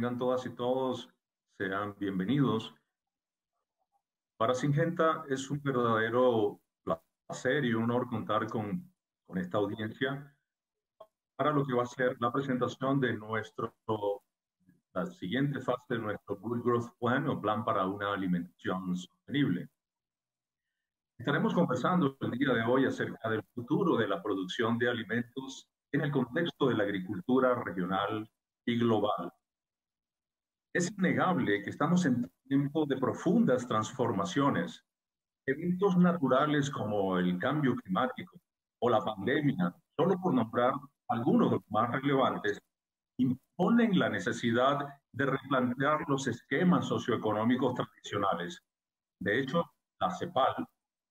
Tengan todas y todos, sean bienvenidos. Para Singenta es un verdadero placer y honor contar con, con esta audiencia para lo que va a ser la presentación de nuestro, la siguiente fase de nuestro Blue Growth Plan o Plan para una Alimentación Sostenible. Estaremos conversando el día de hoy acerca del futuro de la producción de alimentos en el contexto de la agricultura regional y global. Es innegable que estamos en tiempo de profundas transformaciones. Eventos naturales como el cambio climático o la pandemia, solo por nombrar algunos de los más relevantes, imponen la necesidad de replantear los esquemas socioeconómicos tradicionales. De hecho, la CEPAL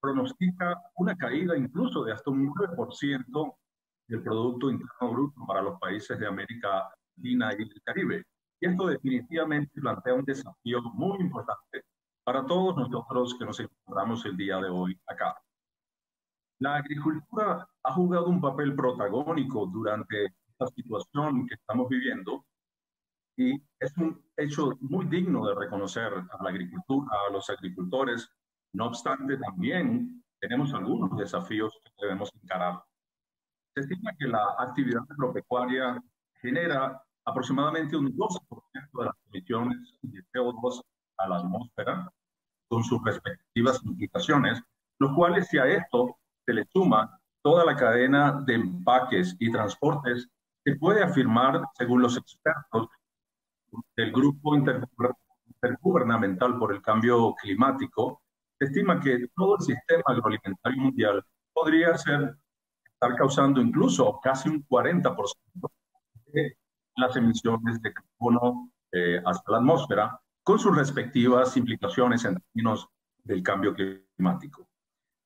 pronostica una caída incluso de hasta un 9% del Producto Interno Bruto para los países de América Latina y el Caribe. Y esto definitivamente plantea un desafío muy importante para todos nosotros que nos encontramos el día de hoy acá. La agricultura ha jugado un papel protagónico durante esta situación que estamos viviendo y es un hecho muy digno de reconocer a la agricultura, a los agricultores. No obstante, también tenemos algunos desafíos que debemos encarar. Se estima que la actividad agropecuaria genera aproximadamente un 12% de las emisiones de CO2 a la atmósfera con sus respectivas implicaciones, los cuales si a esto se le suma toda la cadena de empaques y transportes, se puede afirmar, según los expertos del Grupo Intergubernamental por el Cambio Climático, se estima que todo el sistema agroalimentario mundial podría ser, estar causando incluso casi un 40% las emisiones de carbono eh, hasta la atmósfera, con sus respectivas implicaciones en términos del cambio climático.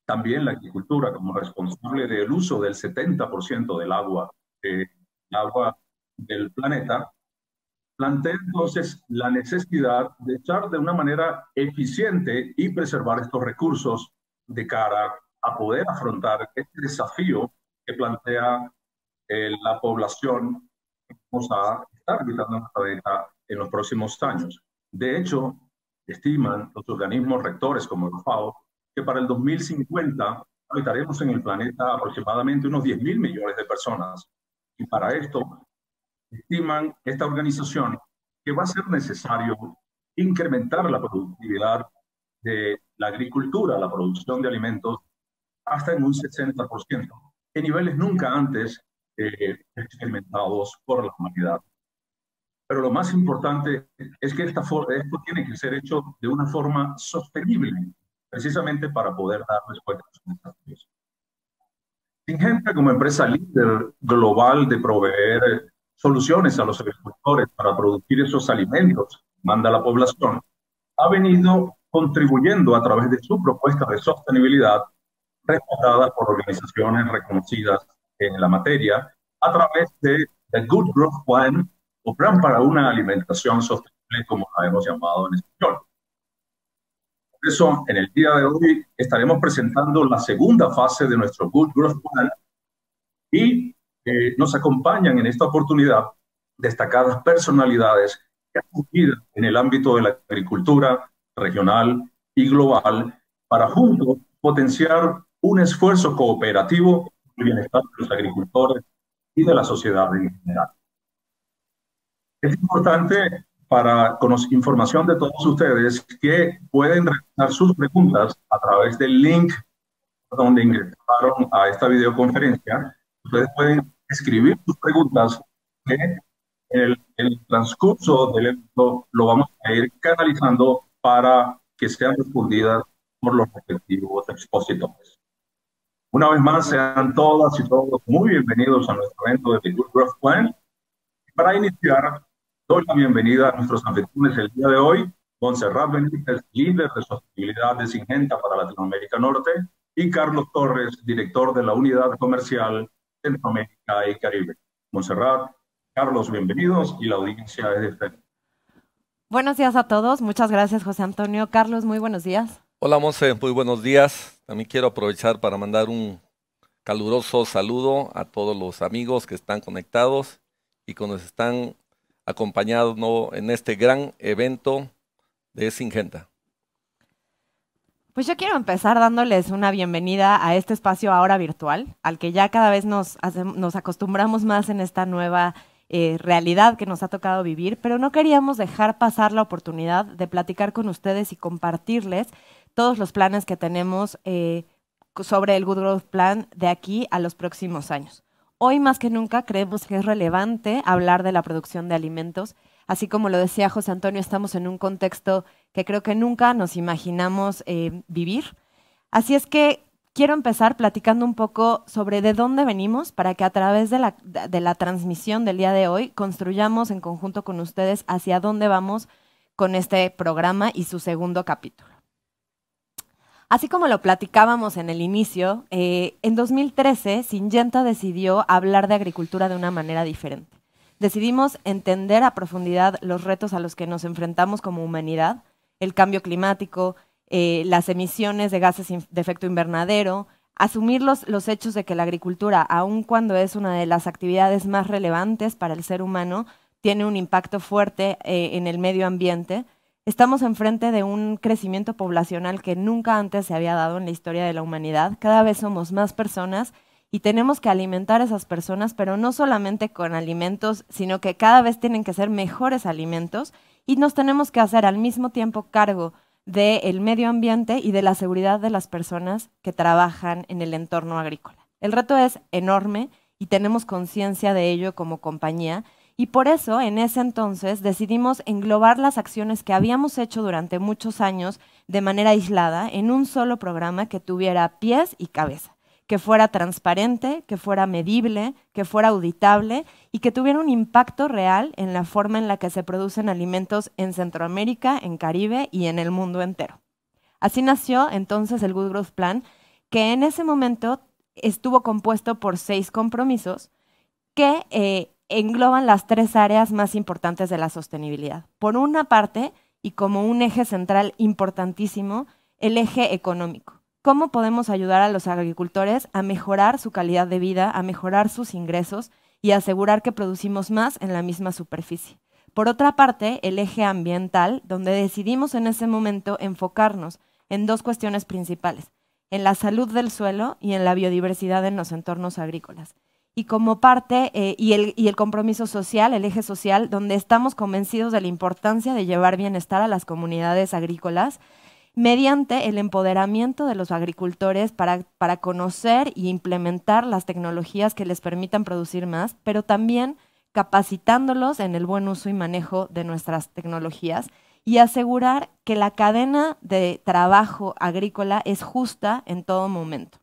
También la agricultura como responsable del uso del 70% del agua, eh, agua del planeta, plantea entonces la necesidad de echar de una manera eficiente y preservar estos recursos de cara a poder afrontar este desafío que plantea eh, la población a estar quitando nuestra en los próximos años. De hecho, estiman los organismos rectores como el FAO que para el 2050 habitaremos en el planeta aproximadamente unos 10 mil millones de personas. Y para esto, estiman esta organización que va a ser necesario incrementar la productividad de la agricultura, la producción de alimentos, hasta en un 60%, en niveles nunca antes experimentados por la humanidad. Pero lo más importante es que esta esto tiene que ser hecho de una forma sostenible, precisamente para poder dar respuestas a desafíos. como empresa líder global de proveer soluciones a los agricultores para producir esos alimentos manda la población, ha venido contribuyendo a través de su propuesta de sostenibilidad respaldada por organizaciones reconocidas en eh, la materia a través de The Good Growth Plan o Plan para una alimentación sostenible, como la hemos llamado en español. Por eso, en el día de hoy estaremos presentando la segunda fase de nuestro Good Growth Plan y eh, nos acompañan en esta oportunidad destacadas personalidades que han surgido en el ámbito de la agricultura regional y global para juntos potenciar un esfuerzo cooperativo el bienestar de los agricultores y de la sociedad en general. Es importante para conocer información de todos ustedes que pueden realizar sus preguntas a través del link donde ingresaron a esta videoconferencia. Ustedes pueden escribir sus preguntas que en el, el, transcurso del evento lo vamos a ir canalizando para que sean respondidas por los respectivos expositores. Una vez más, sean todas y todos muy bienvenidos a nuestro evento de The Growth Plan. Para iniciar, doy la bienvenida a nuestros anfitriones el día de hoy, Monserrat Benítez, líder de sostenibilidad de Singenta para Latinoamérica Norte, y Carlos Torres, director de la Unidad Comercial Centroamérica y Caribe. Monserrat, Carlos, bienvenidos y la audiencia es de Buenos días a todos. Muchas gracias, José Antonio. Carlos, muy buenos días. Hola Monse, muy buenos días. También quiero aprovechar para mandar un caluroso saludo a todos los amigos que están conectados y que nos están acompañando en este gran evento de Singenta. Pues yo quiero empezar dándoles una bienvenida a este espacio ahora virtual, al que ya cada vez nos, acostumbramos más en esta nueva eh, realidad que nos ha tocado vivir, pero no queríamos dejar pasar la oportunidad de platicar con ustedes y compartirles todos los planes que tenemos eh, sobre el Good Growth Plan de aquí a los próximos años. Hoy más que nunca creemos que es relevante hablar de la producción de alimentos. Así como lo decía José Antonio, estamos en un contexto que creo que nunca nos imaginamos eh, vivir. Así es que quiero empezar platicando un poco sobre de dónde venimos para que a través de la, transmisión del día de hoy construyamos en conjunto con ustedes hacia dónde vamos con este programa y su segundo capítulo. Así como lo platicábamos en el inicio, eh, en 2013 Syngenta decidió hablar de agricultura de una manera diferente. Decidimos entender a profundidad los retos a los que nos enfrentamos como humanidad, el cambio climático, eh, las emisiones de gases de efecto invernadero, asumir los, hechos de que la agricultura, aun cuando es una de las actividades más relevantes para el ser humano, tiene un impacto fuerte eh, en el medio ambiente Estamos enfrente de un crecimiento poblacional que nunca antes se había dado en la historia de la humanidad. Cada vez somos más personas y tenemos que alimentar a esas personas, pero no solamente con alimentos, sino que cada vez tienen que ser mejores alimentos y nos tenemos que hacer al mismo tiempo cargo del medio ambiente y de la seguridad de las personas que trabajan en el entorno agrícola. El reto es enorme y tenemos conciencia de ello como compañía y por eso, en ese entonces, decidimos englobar las acciones que habíamos hecho durante muchos años de manera aislada en un solo programa que tuviera pies y cabeza, que fuera transparente, que fuera medible, que fuera auditable y que tuviera un impacto real en la forma en la que se producen alimentos en Centroamérica, en Caribe y en el mundo entero. Así nació entonces el Good Growth Plan, que en ese momento estuvo compuesto por seis compromisos que eh, engloban las tres áreas más importantes de la sostenibilidad. Por una parte, y como un eje central importantísimo, el eje económico. ¿Cómo podemos ayudar a los agricultores a mejorar su calidad de vida, a mejorar sus ingresos y asegurar que producimos más en la misma superficie? Por otra parte, el eje ambiental, donde decidimos en ese momento enfocarnos en dos cuestiones principales, en la salud del suelo y en la biodiversidad en los entornos agrícolas y como parte eh, y, el, compromiso social, el eje social, donde estamos convencidos de la importancia de llevar bienestar a las comunidades agrícolas mediante el empoderamiento de los agricultores para, para conocer y implementar las tecnologías que les permitan producir más, pero también capacitándolos en el buen uso y manejo de nuestras tecnologías y asegurar que la cadena de trabajo agrícola es justa en todo momento.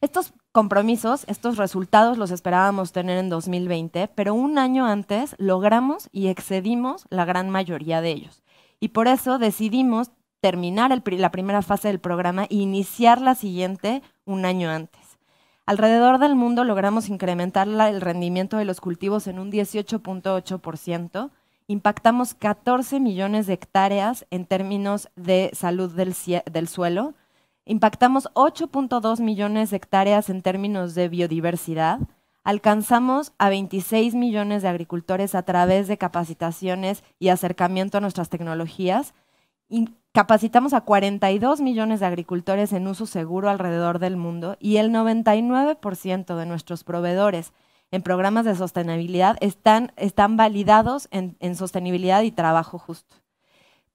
Estos compromisos, estos resultados los esperábamos tener en 2020, pero un año antes logramos y excedimos la gran mayoría de ellos. Y por eso decidimos terminar la primera fase del programa e iniciar la siguiente un año antes. Alrededor del mundo logramos incrementar el rendimiento de los cultivos en un 18.8%, impactamos 14 millones de hectáreas en términos de salud del suelo, impactamos 8.2 millones de hectáreas en términos de biodiversidad, alcanzamos a 26 millones de agricultores a través de capacitaciones y acercamiento a nuestras tecnologías, capacitamos a 42 millones de agricultores en uso seguro alrededor del mundo y el 99% de nuestros proveedores en programas de sostenibilidad están, validados en sostenibilidad y trabajo justo.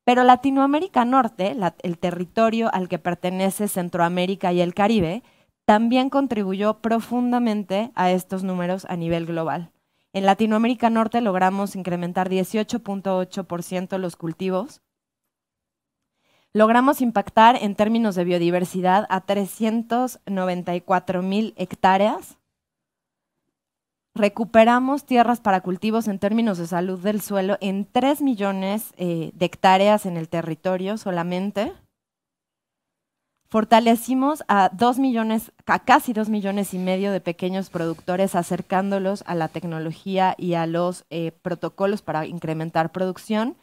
Pero Latinoamérica Norte, el territorio al que pertenece Centroamérica y el Caribe, también contribuyó profundamente a estos números a nivel global. En Latinoamérica Norte logramos incrementar 18.8% los cultivos. Logramos impactar en términos de biodiversidad a 394 mil hectáreas recuperamos tierras para cultivos en términos de salud del suelo en 3 millones eh, de hectáreas en el territorio solamente. Fortalecimos a, 2 millones, casi 2 millones y medio de pequeños productores acercándolos a la tecnología y a los eh, protocolos para incrementar producción.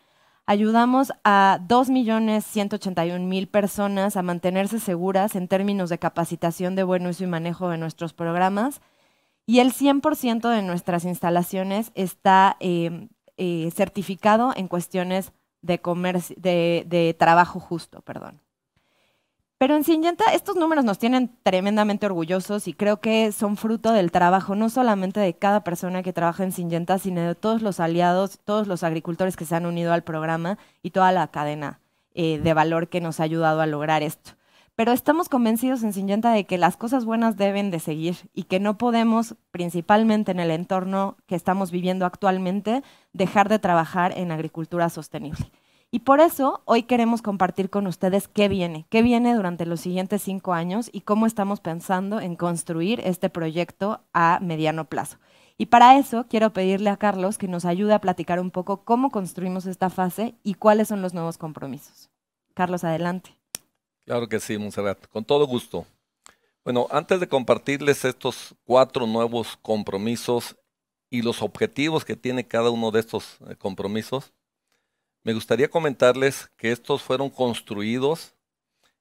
Ayudamos a 2.181.000 personas a mantenerse seguras en términos de capacitación de buen uso y manejo de nuestros programas y el 100% de nuestras instalaciones está em, eh, certificado en cuestiones de, comercio, de, trabajo justo. Perdón. Pero en Syngenta estos números nos tienen tremendamente orgullosos y creo que son fruto del trabajo no solamente de cada persona que trabaja en Syngenta, sino de todos los aliados, todos los agricultores que se han unido al programa y toda la cadena eh, de valor que nos ha ayudado a lograr esto pero estamos convencidos en Syngenta de que las cosas buenas deben de seguir y que no podemos, principalmente en el entorno que estamos viviendo actualmente, dejar de trabajar en agricultura sostenible. Y por eso hoy queremos compartir con ustedes qué viene, qué viene durante los siguientes cinco años y cómo estamos pensando en construir este proyecto a mediano plazo. Y para eso quiero pedirle a Carlos que nos ayude a platicar un poco cómo construimos esta fase y cuáles son los nuevos compromisos. Carlos, adelante. Claro que sí, Monserrat, con todo gusto. Bueno, antes de compartirles estos cuatro nuevos compromisos y los objetivos que tiene cada uno de estos eh, compromisos, me gustaría comentarles que estos fueron construidos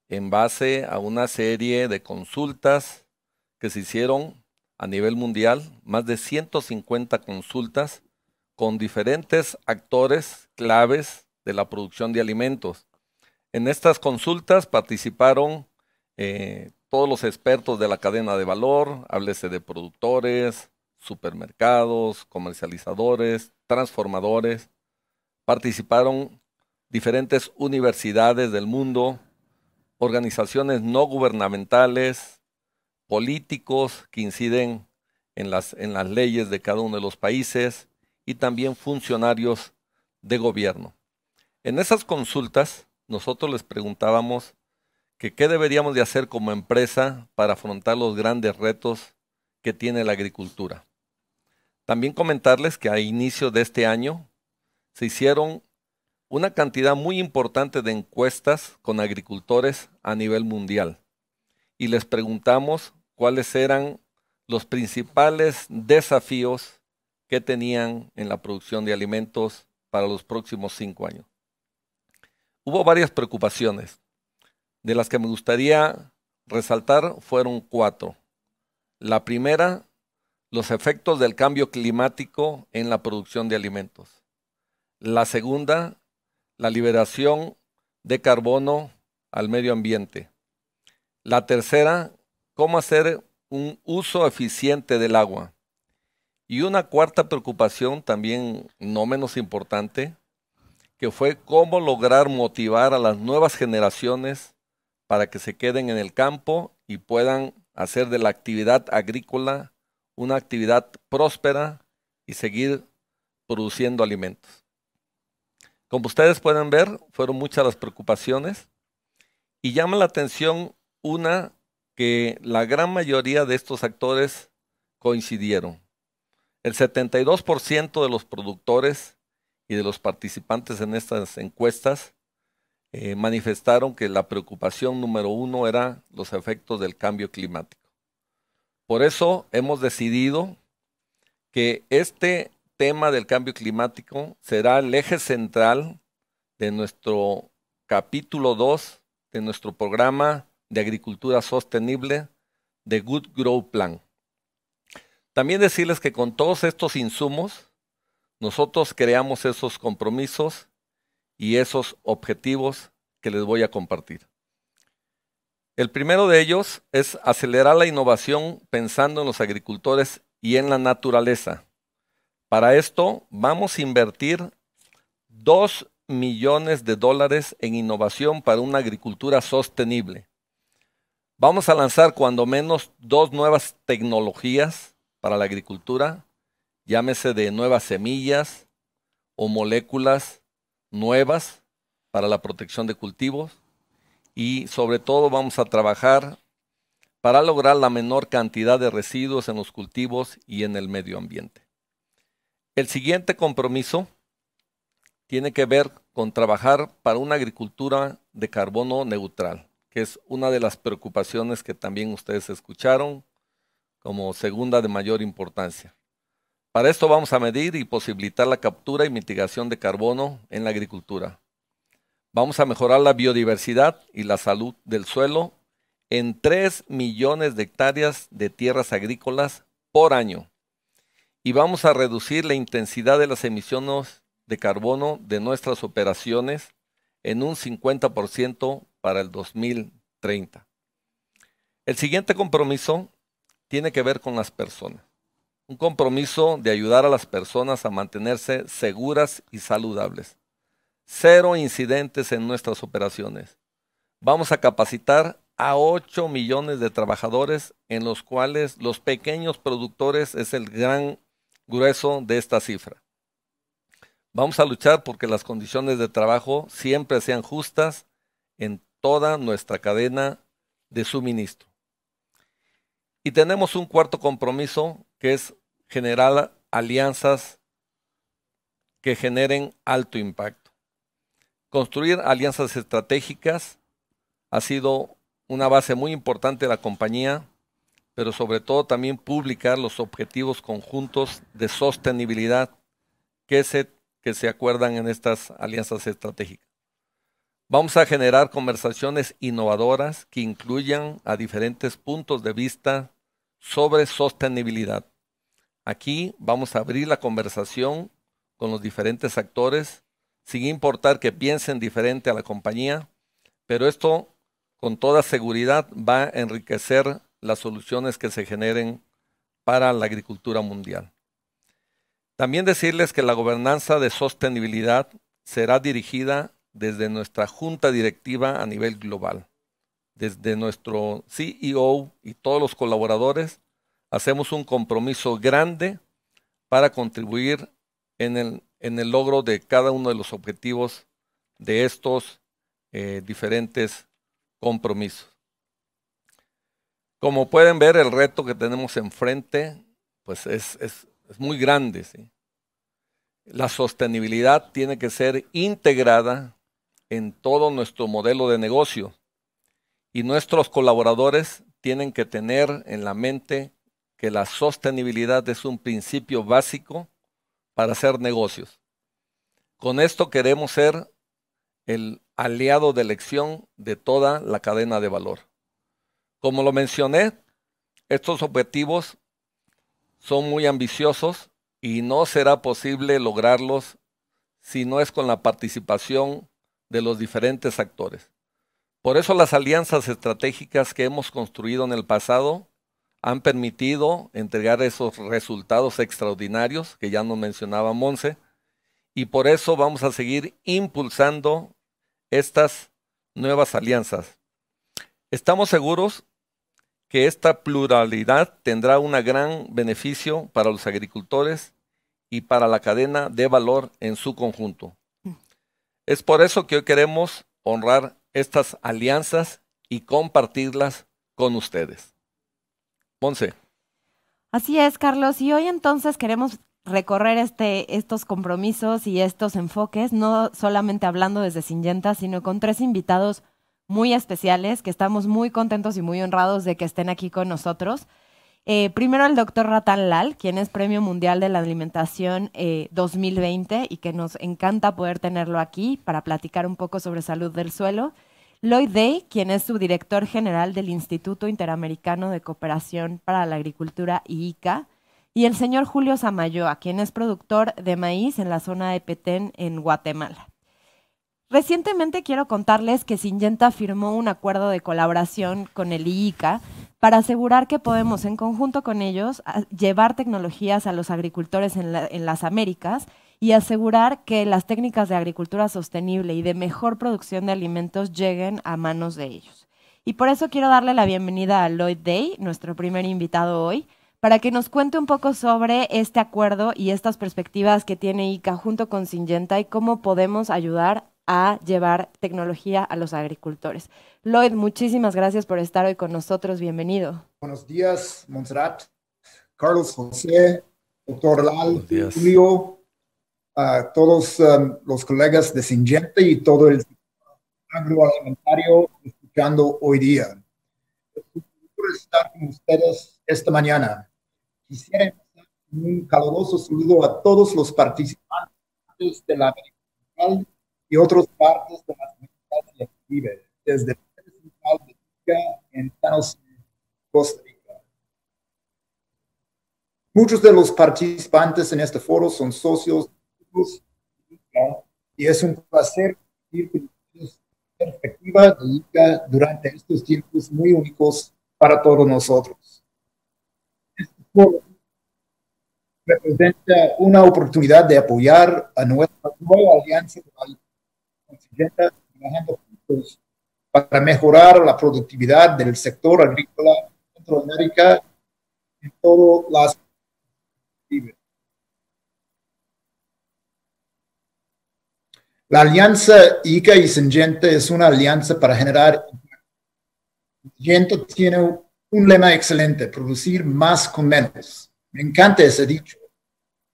en base a una serie de consultas que se hicieron a nivel mundial, más de 150 consultas con diferentes actores claves de la producción de alimentos. En estas consultas participaron eh, todos los expertos de la cadena de valor, háblese de productores, supermercados, comercializadores, transformadores. Participaron diferentes universidades del mundo, organizaciones no gubernamentales, políticos que inciden en las, en las leyes de cada uno de los países y también funcionarios de gobierno. En esas consultas nosotros les preguntábamos qué deberíamos de hacer como empresa para afrontar los grandes retos que tiene la agricultura. También comentarles que a inicio de este año se hicieron una cantidad muy importante de encuestas con agricultores a nivel mundial y les preguntamos cuáles eran los principales desafíos que tenían en la producción de alimentos para los próximos cinco años. Hubo varias preocupaciones. De las que me gustaría resaltar fueron cuatro. La primera, los efectos del cambio climático en la producción de alimentos. La segunda, la liberación de carbono al medio ambiente. La tercera, cómo hacer un uso eficiente del agua. Y una cuarta preocupación, también no menos importante, fue cómo lograr motivar a las nuevas generaciones para que se queden en el campo y puedan hacer de la actividad agrícola una actividad próspera y seguir produciendo alimentos. Como ustedes pueden ver, fueron muchas las preocupaciones y llama la atención una que la gran mayoría de estos actores coincidieron. El 72% de los productores y de los participantes en estas encuestas eh, manifestaron que la preocupación número uno era los efectos del cambio climático. Por eso hemos decidido que este tema del cambio climático será el eje central de nuestro capítulo 2 de nuestro programa de agricultura sostenible de Good Grow Plan. También decirles que con todos estos insumos nosotros creamos esos compromisos y esos objetivos que les voy a compartir. El primero de ellos es acelerar la innovación pensando en los agricultores y en la naturaleza. Para esto vamos a invertir 2 millones de dólares en innovación para una agricultura sostenible. Vamos a lanzar cuando menos dos nuevas tecnologías para la agricultura llámese de nuevas semillas o moléculas nuevas para la protección de cultivos y sobre todo vamos a trabajar para lograr la menor cantidad de residuos en los cultivos y en el medio ambiente. El siguiente compromiso tiene que ver con trabajar para una agricultura de carbono neutral, que es una de las preocupaciones que también ustedes escucharon como segunda de mayor importancia. Para esto vamos a medir y posibilitar la captura y mitigación de carbono en la agricultura. Vamos a mejorar la biodiversidad y la salud del suelo en 3 millones de hectáreas de tierras agrícolas por año. Y vamos a reducir la intensidad de las emisiones de carbono de nuestras operaciones en un 50% para el 2030. El siguiente compromiso tiene que ver con las personas un compromiso de ayudar a las personas a mantenerse seguras y saludables. Cero incidentes en nuestras operaciones. Vamos a capacitar a 8 millones de trabajadores en los cuales los pequeños productores es el gran grueso de esta cifra. Vamos a luchar porque las condiciones de trabajo siempre sean justas en toda nuestra cadena de suministro. Y tenemos un cuarto compromiso que es generar alianzas que generen alto impacto. Construir alianzas estratégicas ha sido una base muy importante de la compañía, pero sobre todo también publicar los objetivos conjuntos de sostenibilidad que se, que se acuerdan en estas alianzas estratégicas. Vamos a generar conversaciones innovadoras que incluyan a diferentes puntos de vista sobre sostenibilidad. Aquí vamos a abrir la conversación con los diferentes actores, sin importar que piensen diferente a la compañía, pero esto con toda seguridad va a enriquecer las soluciones que se generen para la agricultura mundial. También decirles que la gobernanza de sostenibilidad será dirigida desde nuestra junta directiva a nivel global, desde nuestro CEO y todos los colaboradores hacemos un compromiso grande para contribuir en el, logro de cada uno de los objetivos de estos eh, diferentes compromisos. Como pueden ver, el reto que tenemos enfrente pues es, muy grande. La sostenibilidad tiene que ser integrada en todo nuestro modelo de negocio y nuestros colaboradores tienen que tener en la mente la sostenibilidad es un principio básico para hacer negocios. Con esto queremos ser el aliado de elección de toda la cadena de valor. Como lo mencioné, estos objetivos son muy ambiciosos y no será posible lograrlos si no es con la participación de los diferentes actores. Por eso las alianzas estratégicas que hemos construido en el pasado han permitido entregar esos resultados extraordinarios que ya nos mencionaba Monse. Y por eso vamos a seguir impulsando estas nuevas alianzas. Estamos seguros que esta pluralidad tendrá un gran beneficio para los agricultores y para la cadena de valor en su conjunto. Es por eso que hoy queremos honrar estas alianzas y compartirlas con ustedes. Así es, Carlos. Y hoy entonces queremos recorrer este, estos compromisos y estos enfoques, no solamente hablando desde Syngenta, sino con tres invitados muy especiales que estamos muy contentos y muy honrados de que estén aquí con nosotros. Eh, primero el doctor Ratan Lal, quien es Premio Mundial de la Alimentación 2020 eh, y que nos encanta poder tenerlo aquí para platicar un poco sobre salud del suelo. Lloyd Day, quien es subdirector general del Instituto Interamericano de Cooperación para la Agricultura IICA, y el señor Julio Samayoa, quien es productor de maíz en la zona de Petén, en Guatemala. Recientemente quiero contarles que Syngenta firmó un acuerdo de colaboración con el IICA para asegurar que podemos, en conjunto con ellos, llevar tecnologías a los agricultores en las Américas y asegurar que las técnicas de agricultura sostenible y de mejor producción de alimentos lleguen a manos de ellos. Y por eso quiero darle la bienvenida a Lloyd Day, nuestro primer invitado hoy, para que nos cuente un poco sobre este acuerdo y estas perspectivas que tiene ICA junto con Syngenta y cómo podemos ayudar a llevar tecnología a los agricultores. Lloyd, muchísimas gracias por estar hoy con nosotros. Bienvenido. Buenos días, Montserrat, Carlos José, doctor Lal, Julio, a todos um, los colegas de Singente y todo el agroalimentario escuchando hoy día. Es un placer estar con ustedes esta mañana. Quisiera con un caluroso saludo a todos los participantes de la América Central y otras partes de las Américas del Caribe, desde el Central de Rica en San Costa Rica. Muchos de los participantes en este foro son socios y es un placer perspectiva de Ica durante estos tiempos muy únicos para todos nosotros. Este representa una oportunidad de apoyar a nuestra nueva alianza para mejorar la productividad del sector agrícola en Centroamérica en todas las La alianza ICA y Sengente es una alianza para generar. Syngenta tiene un lema excelente, producir más con menos. Me encanta ese dicho.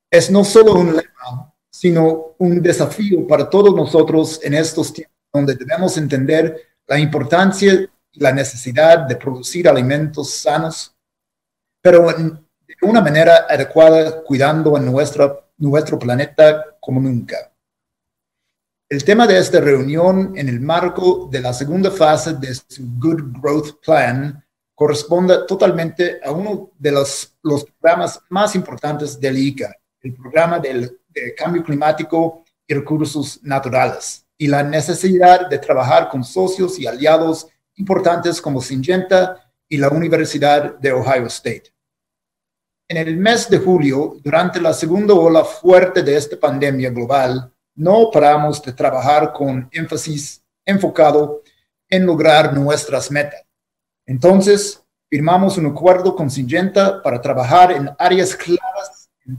Es no solo un lema, sino un desafío para todos nosotros en estos tiempos donde debemos entender la importancia y la necesidad de producir alimentos sanos, pero de una manera adecuada, cuidando a nuestro planeta como nunca. El tema de esta reunión en el marco de la segunda fase de su Good Growth Plan corresponde totalmente a uno de los, programas más importantes del ICA, el programa de cambio climático y recursos naturales, y la necesidad de trabajar con socios y aliados importantes como Syngenta y la Universidad de Ohio State. En el mes de julio, durante la segunda ola fuerte de esta pandemia global, no paramos de trabajar con énfasis enfocado en lograr nuestras metas. Entonces, firmamos un acuerdo con Syngenta para trabajar en áreas claras en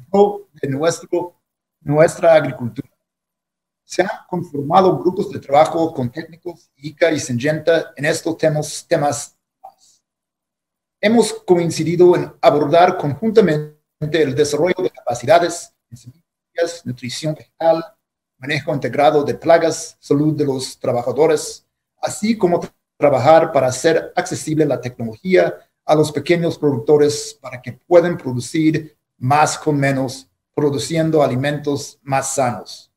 de nuestro, nuestra agricultura. Se han conformado grupos de trabajo con técnicos, ICA y Syngenta en estos temas, temas hemos coincidido en abordar conjuntamente el desarrollo de capacidades en nutrición vegetal, manejo integrado de plagas, salud de los trabajadores, así como trabajar para hacer accesible la tecnología a los pequeños productores para que puedan producir más con menos, produciendo alimentos más sanos.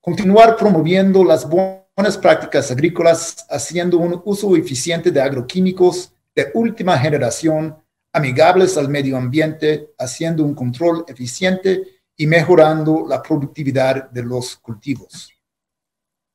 Continuar promoviendo las buenas prácticas agrícolas, haciendo un uso eficiente de agroquímicos de última generación, amigables al medio ambiente, haciendo un control eficiente y mejorando la productividad de los cultivos.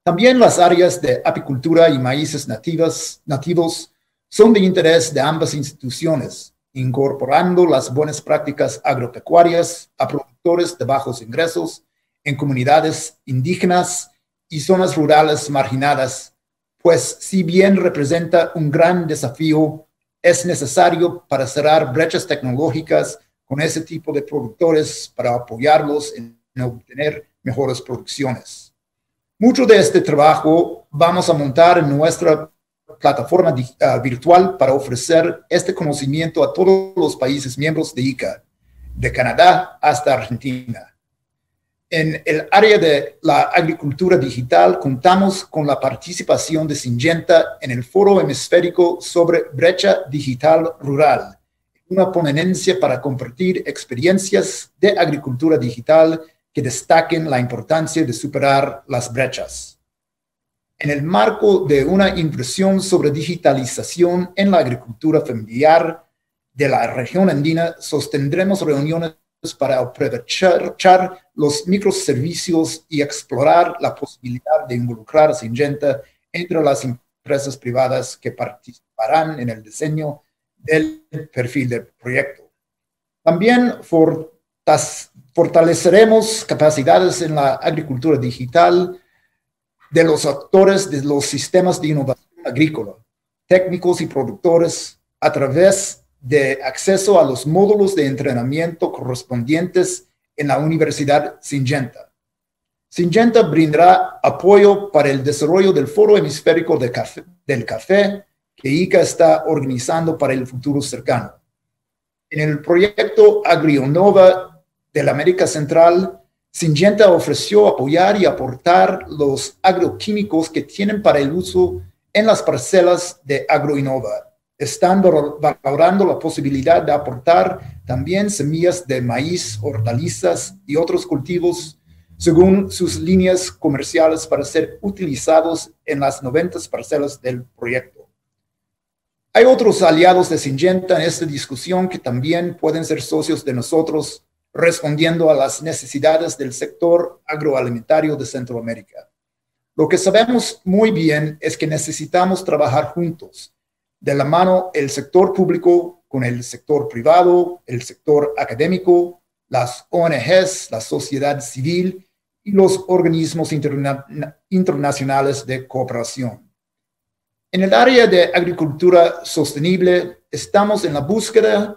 También las áreas de apicultura y maíces nativas, nativos son de interés de ambas instituciones, incorporando las buenas prácticas agropecuarias a productores de bajos ingresos en comunidades indígenas y zonas rurales marginadas, pues si bien representa un gran desafío, es necesario para cerrar brechas tecnológicas con ese tipo de productores para apoyarlos en obtener mejores producciones. Mucho de este trabajo vamos a montar en nuestra plataforma ah, virtual para ofrecer este conocimiento a todos los países miembros de ICA, de Canadá hasta Argentina. En el área de la agricultura digital contamos con la participación de Syngenta en el Foro Hemisférico sobre Brecha Digital Rural, una ponencia para compartir experiencias de agricultura digital que destaquen la importancia de superar las brechas. En el marco de una inversión sobre digitalización en la agricultura familiar de la región andina, sostendremos reuniones para aprovechar los microservicios y explorar la posibilidad de involucrar a Syngenta entre las empresas privadas que participarán en el diseño el perfil del proyecto. También fortaleceremos capacidades en la agricultura digital de los actores de los sistemas de innovación agrícola, técnicos y productores, a través de acceso a los módulos de entrenamiento correspondientes en la Universidad Singenta. Singenta brindará apoyo para el desarrollo del Foro Hemisférico del Café que ICA está organizando para el futuro cercano. En el proyecto AgrioNova de la América Central, Syngenta ofreció apoyar y aportar los agroquímicos que tienen para el uso en las parcelas de AgroInova, estando valorando la posibilidad de aportar también semillas de maíz, hortalizas y otros cultivos según sus líneas comerciales para ser utilizados en las 90 parcelas del proyecto. Hay otros aliados de Syngenta en esta discusión que también pueden ser socios de nosotros respondiendo a las necesidades del sector agroalimentario de Centroamérica. Lo que sabemos muy bien es que necesitamos trabajar juntos, de la mano el sector público con el sector privado, el sector académico, las ONGs, la sociedad civil y los organismos internacionales de cooperación. En el área de agricultura sostenible, estamos en la búsqueda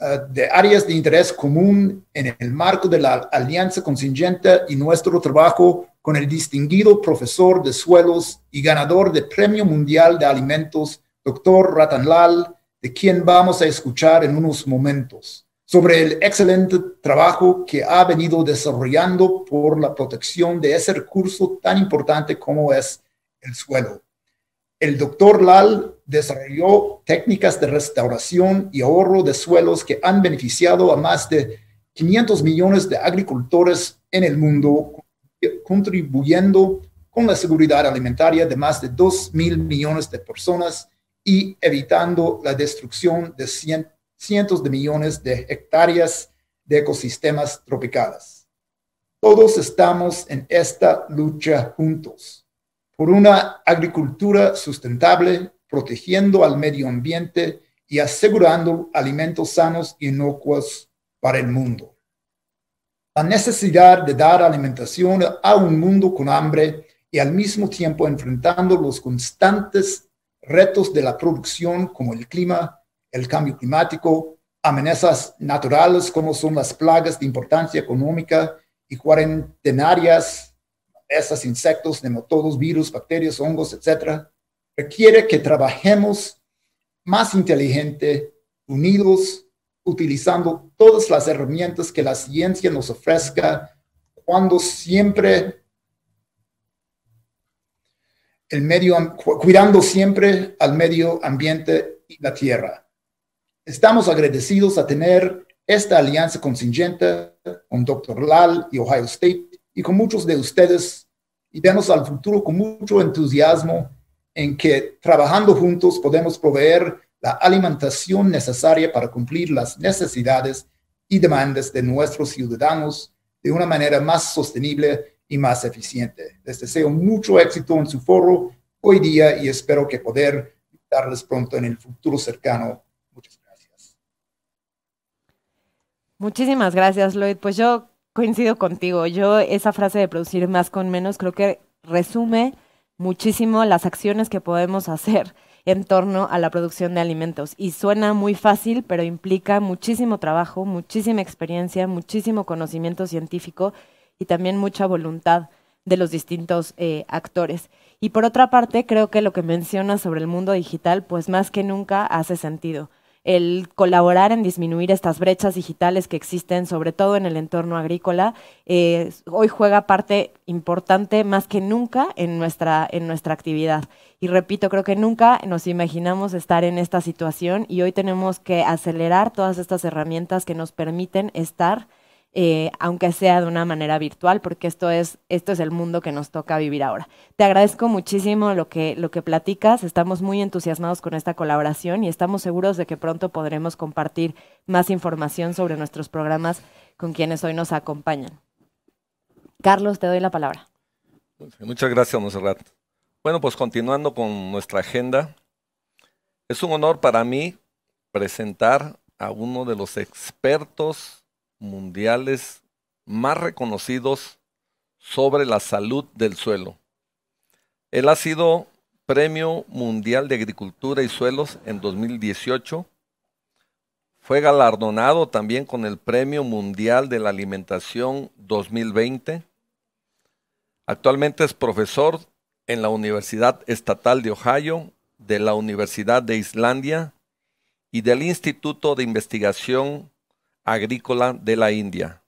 eh, de áreas de interés común en el marco de la alianza consingente y nuestro trabajo con el distinguido profesor de suelos y ganador del Premio Mundial de Alimentos, doctor Ratanlal, de quien vamos a escuchar en unos momentos, sobre el excelente trabajo que ha venido desarrollando por la protección de ese recurso tan importante como es el suelo. El doctor Lal desarrolló técnicas de restauración y ahorro de suelos que han beneficiado a más de 500 millones de agricultores en el mundo, contribuyendo con la seguridad alimentaria de más de 2 mil millones de personas y evitando la destrucción de cientos de millones de hectáreas de ecosistemas tropicales. Todos estamos en esta lucha juntos por una agricultura sustentable, protegiendo al medio ambiente y asegurando alimentos sanos y inocuos para el mundo. La necesidad de dar alimentación a un mundo con hambre y al mismo tiempo enfrentando los constantes retos de la producción como el clima, el cambio climático, amenazas naturales como son las plagas de importancia económica y cuarentenarias esas insectos, nematodos, virus, bacterias, hongos, etcétera, requiere que trabajemos más inteligente, unidos, utilizando todas las herramientas que la ciencia nos ofrezca, cuando siempre el medio, cuidando siempre al medio ambiente y la tierra. Estamos agradecidos a tener esta alianza Syngenta, con Dr. Lal y Ohio State y con muchos de ustedes y vemos al futuro con mucho entusiasmo en que trabajando juntos podemos proveer la alimentación necesaria para cumplir las necesidades y demandas de nuestros ciudadanos de una manera más sostenible y más eficiente. Les deseo mucho éxito en su foro hoy día y espero que poder darles pronto en el futuro cercano. Muchas gracias. Muchísimas gracias, Lloyd. Pues yo Coincido contigo. Yo esa frase de producir más con menos creo que resume muchísimo las acciones que podemos hacer en torno a la producción de alimentos. Y suena muy fácil, pero implica muchísimo trabajo, muchísima experiencia, muchísimo conocimiento científico y también mucha voluntad de los distintos eh, actores. Y por otra parte, creo que lo que mencionas sobre el mundo digital, pues más que nunca hace sentido el colaborar en disminuir estas brechas digitales que existen, sobre todo en el entorno agrícola, eh, hoy juega parte importante más que nunca en nuestra, en nuestra actividad. Y repito, creo que nunca nos imaginamos estar en esta situación y hoy tenemos que acelerar todas estas herramientas que nos permiten estar eh, aunque sea de una manera virtual, porque esto es, esto es el mundo que nos toca vivir ahora. Te agradezco muchísimo lo que, lo que platicas, estamos muy entusiasmados con esta colaboración y estamos seguros de que pronto podremos compartir más información sobre nuestros programas con quienes hoy nos acompañan. Carlos, te doy la palabra. Pues, muchas gracias, Monserrat. Bueno, pues continuando con nuestra agenda, es un honor para mí presentar a uno de los expertos mundiales más reconocidos sobre la salud del suelo. Él ha sido Premio Mundial de Agricultura y Suelos en 2018. Fue galardonado también con el Premio Mundial de la Alimentación 2020. Actualmente es profesor en la Universidad Estatal de Ohio, de la Universidad de Islandia y del Instituto de Investigación agrícola de la India.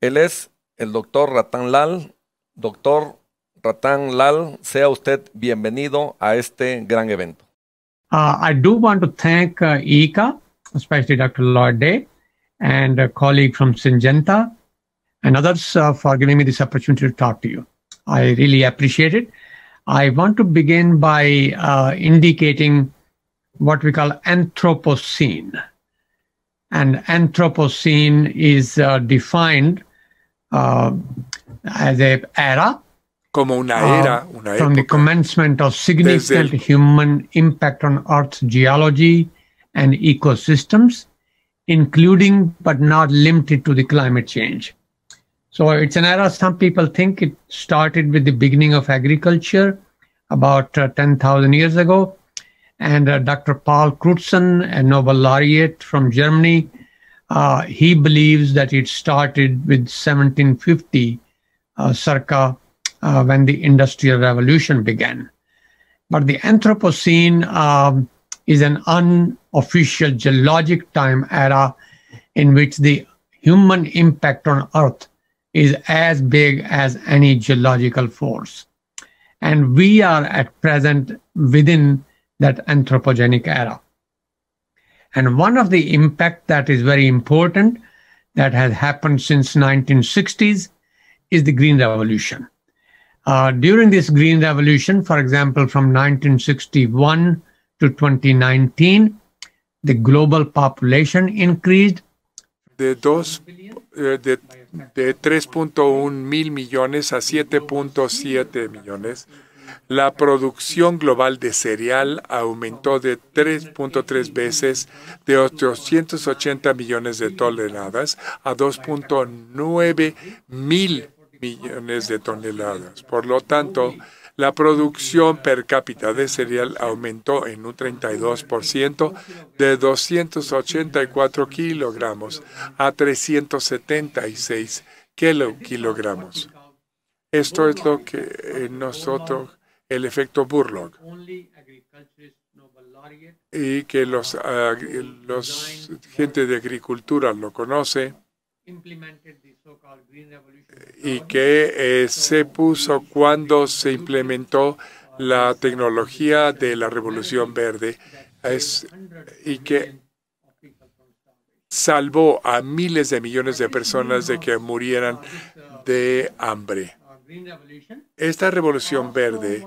Él es el doctor Ratan Lal. Doctor Ratan Lal, sea usted bienvenido a este gran evento. Uh, I do want to thank uh, ICA, especially Dr. Lord Day and a colleague from Syngenta and others uh, for giving me this opportunity to talk to you. I really appreciate it. I want to begin by uh, indicating what we call Anthropocene. And Anthropocene is uh, defined uh, as a era. Como una uh, era, una época, From the commencement of significant human impact on Earth's geology and ecosystems, including but not limited to the climate change. So it's an era. Some people think it started with the beginning of agriculture about uh, 10,000 years ago and uh, Dr. Paul Krutzen, a Nobel laureate from Germany. Uh, he believes that it started with 1750, uh, circa, uh, when the Industrial Revolution began. But the Anthropocene um, is an unofficial geologic time era in which the human impact on Earth is as big as any geological force. And we are at present within that anthropogenic era. And one of the impact that is very important that has happened since 1960s is the Green Revolution. Uh, during this Green Revolution, for example, from 1961 to 2019, the global population increased. De dos, eh, de, de 3.1 mil millones a 7.7 millones. La producción global de cereal aumentó de 3.3 veces de 880 millones de toneladas a 2.9 mil millones de toneladas. Por lo tanto, la producción per cápita de cereal aumentó en un 32% de 284 kilogramos a 376 kilogramos. Esto es lo que nosotros el efecto Burlock y que los, ah, los gente de agricultura lo conoce y que eh, se puso cuando se implementó la tecnología de la revolución verde es, y que salvó a miles de millones de personas de que murieran de hambre. Esta revolución verde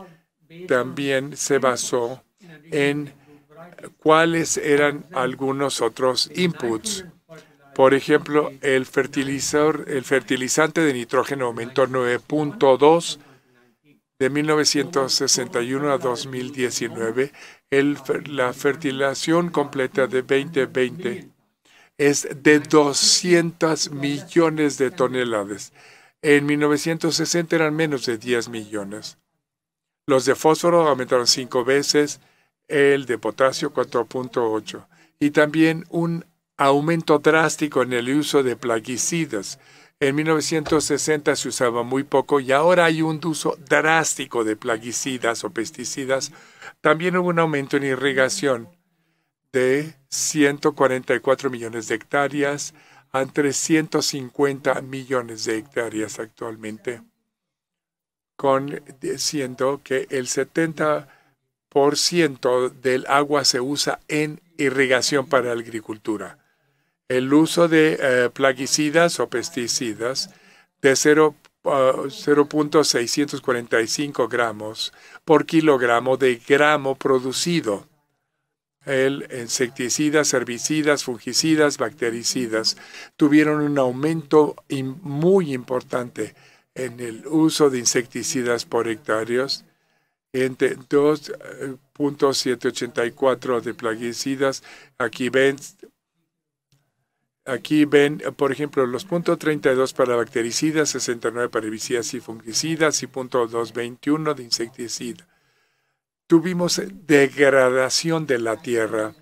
también se basó en cuáles eran algunos otros inputs. Por ejemplo, el, el fertilizante de nitrógeno aumentó 9.2 de 1961 a 2019. la fertilización completa de 2020 es de 200 millones de toneladas. En 1960 eran menos de 10 millones. Los de fósforo aumentaron cinco veces, el de potasio 4.8. Y también un aumento drástico en el uso de plaguicidas. En 1960 se usaba muy poco y ahora hay un uso drástico de plaguicidas o pesticidas. También hubo un aumento en irrigación de 144 millones de hectáreas a 350 millones de hectáreas actualmente diciendo eh, que el 70% del agua se usa en irrigación para la agricultura. El uso de eh, plaguicidas o pesticidas de 0.645 ah, gramos por kilogramo de gramo producido. El insecticidas, herbicidas, fungicidas, bactericidas tuvieron un aumento muy importante en el uso de insecticidas por hectáreas, entre 2.784 eh, de plaguicidas. Aquí ven, aquí ven, por ejemplo, los 32 para bactericidas, 69 para herbicidas y fungicidas y 221 de insecticida. Tuvimos degradación de la tierra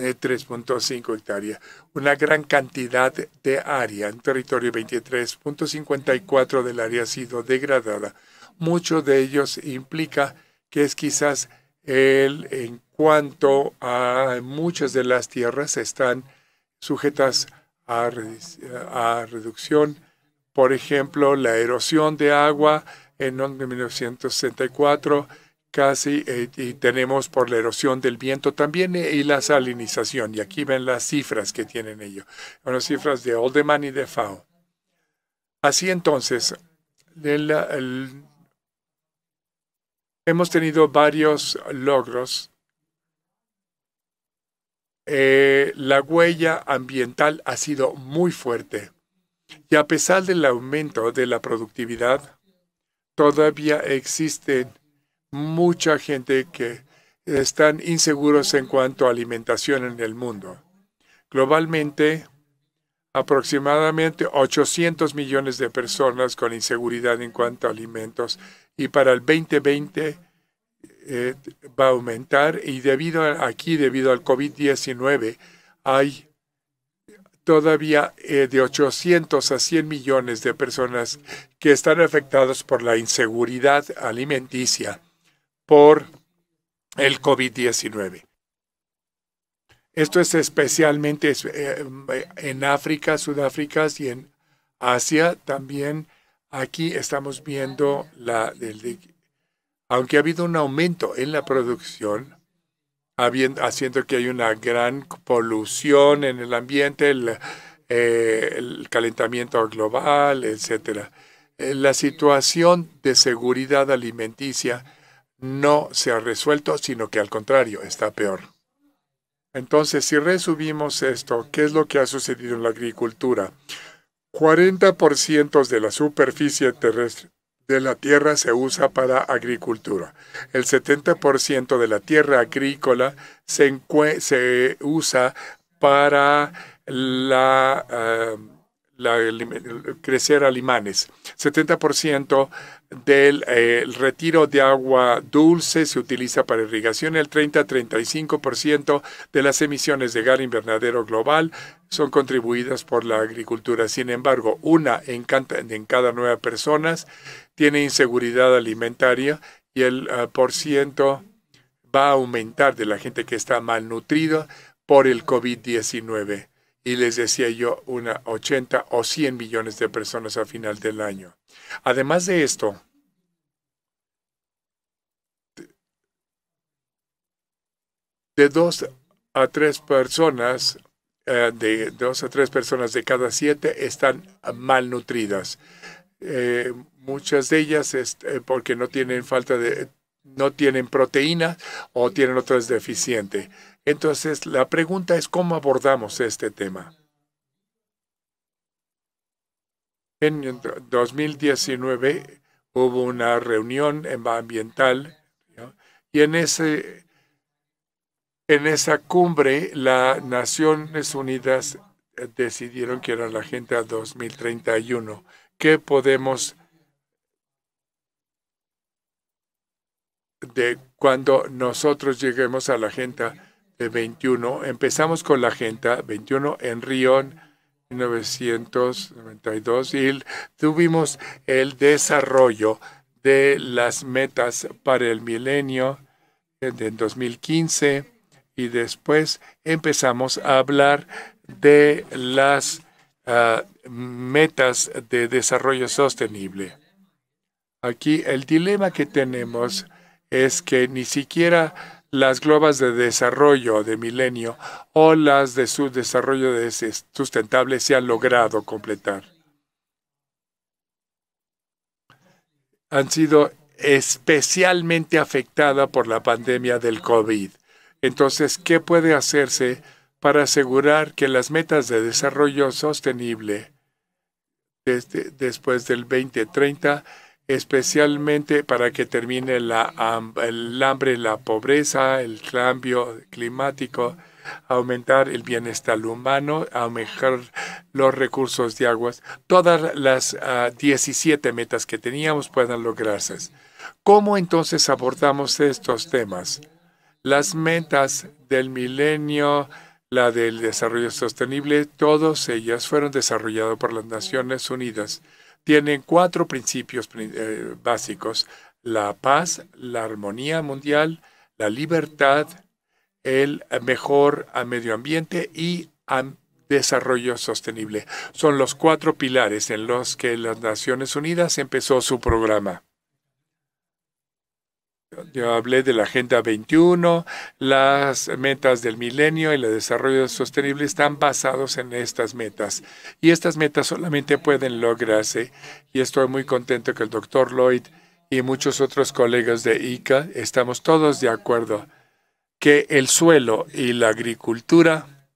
de 3.5 hectáreas, una gran cantidad de área, en territorio 23.54 del área ha sido degradada. Mucho de ellos implica que es quizás el, en cuanto a muchas de las tierras están sujetas a reducción, por ejemplo, la erosión de agua en 1964 casi eh, y tenemos por la erosión del viento también eh, y la salinización. Y aquí ven las cifras que tienen ellos, unas cifras de Oldeman y de FAO. Así entonces, hemos tenido varios logros. Eh, la huella ambiental ha sido muy fuerte y a pesar del aumento de la productividad, todavía existen mucha gente que están inseguros en cuanto a alimentación en el mundo. Globalmente, aproximadamente 800 millones de personas con inseguridad en cuanto a alimentos y para el 2020 eh, va a aumentar y debido aquí, debido al COVID-19, hay todavía eh, de 800 a 100 millones de personas que están afectadas por la inseguridad alimenticia por el COVID-19. Esto es especialmente eh, en África, Sudáfrica y en Asia. También aquí estamos viendo la... aunque ha habido un aumento en la producción, haciendo que hay una gran polución en el ambiente, el, eh, calentamiento global, etcétera. Eh, la situación de seguridad alimenticia no se ha resuelto, sino que al contrario, está peor. Entonces, si resumimos esto, ¿qué es lo que ha sucedido en la agricultura? 40% de la superficie terrestre de la tierra se usa para agricultura. El 70% de la tierra agrícola se, usa para la, eh, la, crecer alimanes. 70% del eh, retiro de agua dulce se utiliza para irrigación. El 30-35% de las emisiones de gas invernadero global son contribuidas por la agricultura. Sin embargo, una en, cada nueve personas tiene inseguridad alimentaria y el ah, por ciento va a aumentar de la gente que está malnutrida por el COVID-19. Y les decía yo, una 80 o 100 millones de personas al final del año. Además de esto, de dos a tres personas, eh, de dos a tres personas de cada siete están malnutridas. Eh, muchas de ellas es, eh, porque no tienen falta de, no tienen proteína o tienen otras deficiente. Entonces, la pregunta es cómo abordamos este tema. En 2019 hubo una reunión ambiental y en, ese, en esa cumbre las Naciones Unidas decidieron que era la Agenda 2031. ¿Qué podemos de cuando nosotros lleguemos a la Agenda de 21? Empezamos con la Agenda 21 en Río 1992 y tuvimos el desarrollo de las metas para el milenio en 2015 y después empezamos a hablar de las ah, metas de desarrollo sostenible. Aquí el dilema que tenemos es que ni siquiera las globas de desarrollo de milenio o las de su desarrollo sustentable se han logrado completar. Han sido especialmente afectadas por la pandemia del COVID. Entonces, ¿qué puede hacerse para asegurar que las metas de desarrollo sostenible después del 2030 especialmente para que termine el hambre, la pobreza, el cambio climático, aumentar el bienestar humano, aumentar los recursos de aguas. Todas las 17 ah, metas que teníamos puedan lograrse. ¿Cómo entonces abordamos estos temas? Las metas del milenio, la del desarrollo sostenible, todas ellas fueron desarrolladas por las Naciones Unidas tienen cuatro principios eh, básicos, la paz, la armonía mundial, la libertad, el mejor medio ambiente y desarrollo sostenible. Son los cuatro pilares en los que las Naciones Unidas empezó su programa. Yo hablé de la Agenda 21, las metas del milenio y el desarrollo sostenible están basados en estas metas. Y estas metas solamente pueden lograrse. Y estoy muy contento que el doctor Lloyd y muchos otros colegas de ICA estamos todos de acuerdo que el suelo y la agricultura,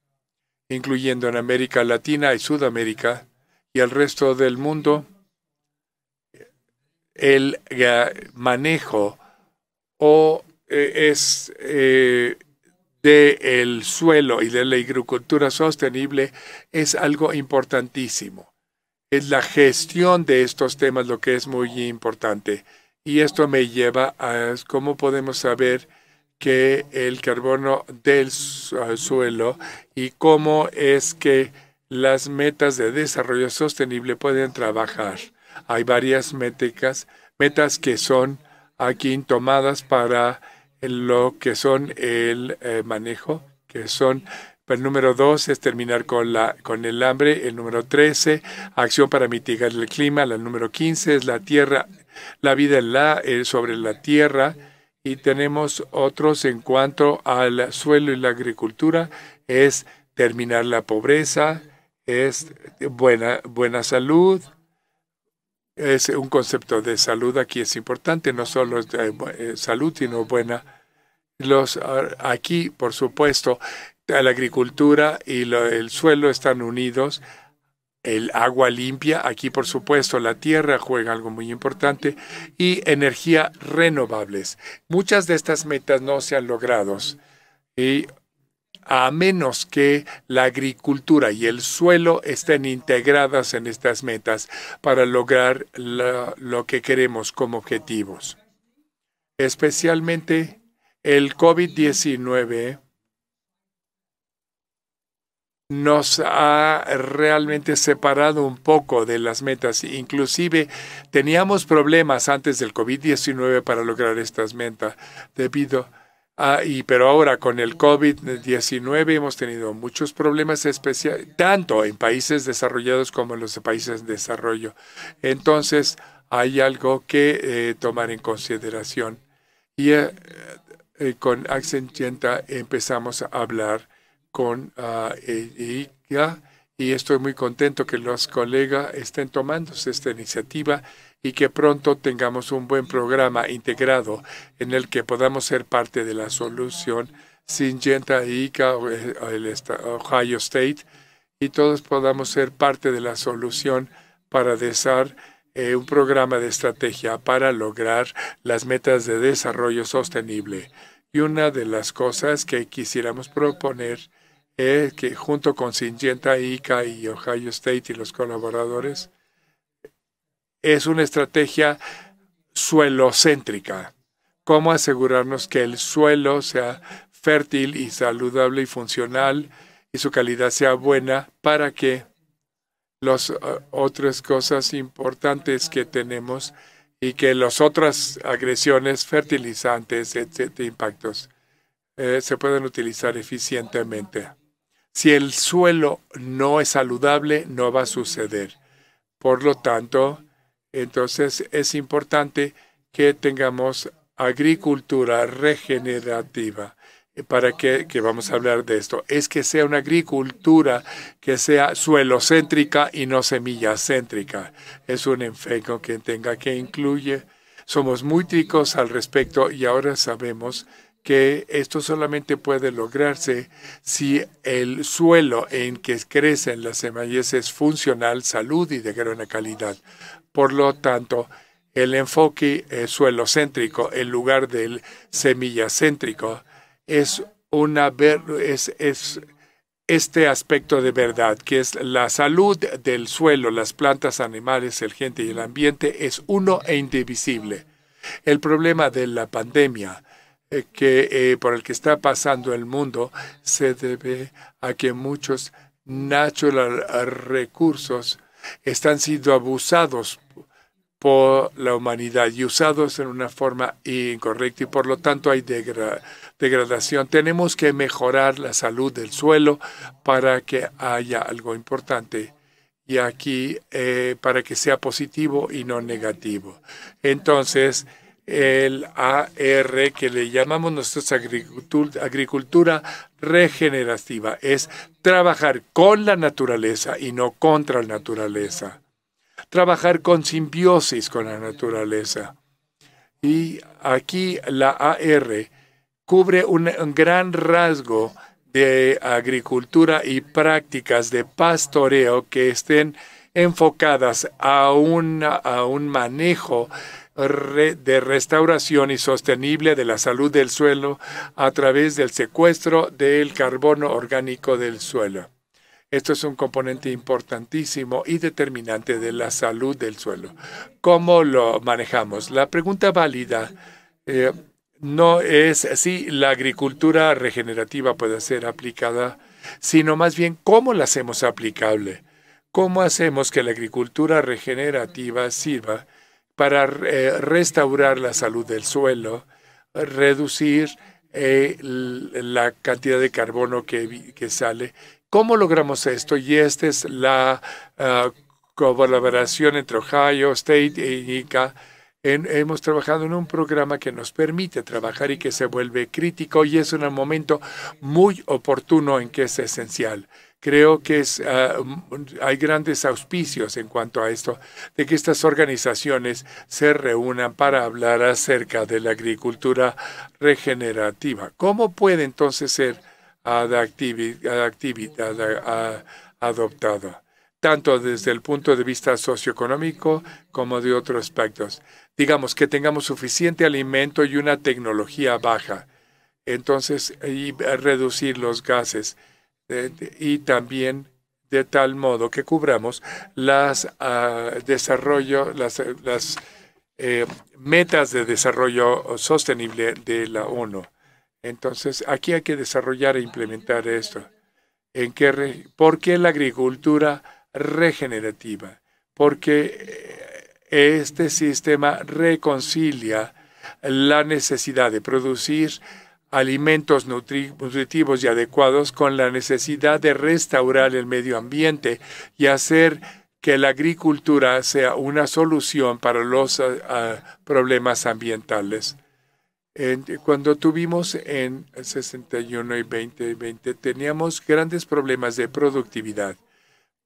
incluyendo en América Latina y Sudamérica y el resto del mundo, el manejo o eh, es eh, del suelo y de la agricultura sostenible es algo importantísimo. Es la gestión de estos temas lo que es muy importante. Y esto me lleva a cómo podemos saber que el carbono del eh, suelo y cómo es que las metas de desarrollo sostenible pueden trabajar. Hay varias métricas, metas que son aquí tomadas para lo que son el eh, manejo, que son el pues, número dos es terminar con, la, con el hambre. El número 13, acción para mitigar el clima. El número 15 es la tierra, la vida en la, eh, sobre la tierra. Y tenemos otros en cuanto al suelo y la agricultura. Es terminar la pobreza, es buena, buena salud, es un concepto de salud aquí es importante, no solo eh, salud, sino buena. Los, aquí, por supuesto, la agricultura y el suelo están unidos. El agua limpia, aquí por supuesto la tierra juega algo muy importante, y energía renovables. Muchas de estas metas no se han logrado y a menos que la agricultura y el suelo estén integradas en estas metas para lograr lo que queremos como objetivos. Especialmente el COVID-19 nos ha realmente separado un poco de las metas. Inclusive teníamos problemas antes del COVID-19 para lograr estas metas debido a Ah, y, pero ahora con el COVID-19 hemos tenido muchos problemas especiales, tanto en países desarrollados como en los países en desarrollo. Entonces, hay algo que eh, tomar en consideración. Y eh, eh, con empezamos a hablar con uh, y estoy muy contento que los colegas estén tomando esta iniciativa y que pronto tengamos un buen programa integrado en el que podamos ser parte de la solución Syngenta ICA eh, Ohio State y todos podamos ser parte de la solución para desarrollar eh, un programa de estrategia para lograr las metas de desarrollo sostenible. Y una de las cosas que quisiéramos proponer es que junto con Syngenta, ICA y Ohio State y los colaboradores, es una estrategia suelocéntrica. ¿Cómo asegurarnos que el suelo sea fértil y saludable y funcional y su calidad sea buena para que las eh, otras cosas importantes que tenemos y que las otras agresiones fertilizantes, etcétera, impactos, eh, se puedan utilizar eficientemente. Si el suelo no es saludable, no va a suceder. Por lo tanto, entonces es importante que tengamos agricultura regenerativa eh, para qué vamos a hablar de esto, es que sea una agricultura que sea suelo céntrica y no semillacéntrica. Es un enfoque que tenga que incluye. Somos muy tricos al respecto y ahora sabemos que esto solamente puede lograrse si el suelo en que crecen las semillas es funcional, salud y de gran calidad. Por lo tanto, el enfoque suelo céntrico en lugar del semilla céntrico es una es, es este aspecto de verdad, que es la salud del suelo, las plantas, animales, el gente y el ambiente, es uno e indivisible. El problema de la pandemia eh, que, eh, por el que está pasando el mundo se debe a que muchos natural eh, recursos están siendo abusados por la humanidad y usados en una forma incorrecta y por lo tanto hay degradación. Tenemos que mejorar la salud del suelo para que haya algo importante y aquí eh, para que sea positivo y no negativo. Entonces, el AR que le llamamos nosotros agricultura regenerativa es trabajar con la naturaleza y no contra la naturaleza trabajar con simbiosis con la naturaleza. Y aquí la AR cubre un, gran rasgo de agricultura y prácticas de pastoreo que estén enfocadas a un manejo de restauración y sostenible de la salud del suelo a través del secuestro del carbono orgánico del suelo. Esto es un componente importantísimo y determinante de la salud del suelo. ¿Cómo lo manejamos? La pregunta válida eh, no es si la agricultura regenerativa puede ser aplicada, sino más bien cómo la hacemos aplicable. ¿Cómo hacemos que la agricultura regenerativa sirva para eh, restaurar la salud del suelo, reducir eh, la cantidad de carbono que, sale ¿Cómo logramos esto? Y esta es la ah, colaboración entre Ohio State y e ICA. hemos trabajado en un programa que nos permite trabajar y que se vuelve crítico y es un momento muy oportuno en que es esencial. Creo que ah, mm, hay grandes auspicios en cuanto a esto, de que estas organizaciones se reúnan para hablar acerca de la agricultura regenerativa. ¿Cómo puede entonces ser? adoptado, adoptada, tanto desde el punto de vista socioeconómico como de otros aspectos. Digamos que tengamos suficiente alimento y una tecnología baja, entonces, y reducir los gases eh, y también de tal modo que cubramos las ah, desarrollo, las, eh, metas de desarrollo sostenible de la ONU. Entonces, aquí hay que desarrollar e implementar esto. ¿Por qué la agricultura regenerativa? Porque eh, este sistema reconcilia la necesidad de producir alimentos nutritivos y adecuados con la necesidad de restaurar el medio ambiente y hacer que la agricultura sea una solución para los ah, problemas ambientales cuando tuvimos en 61 y 2020, teníamos grandes problemas de productividad,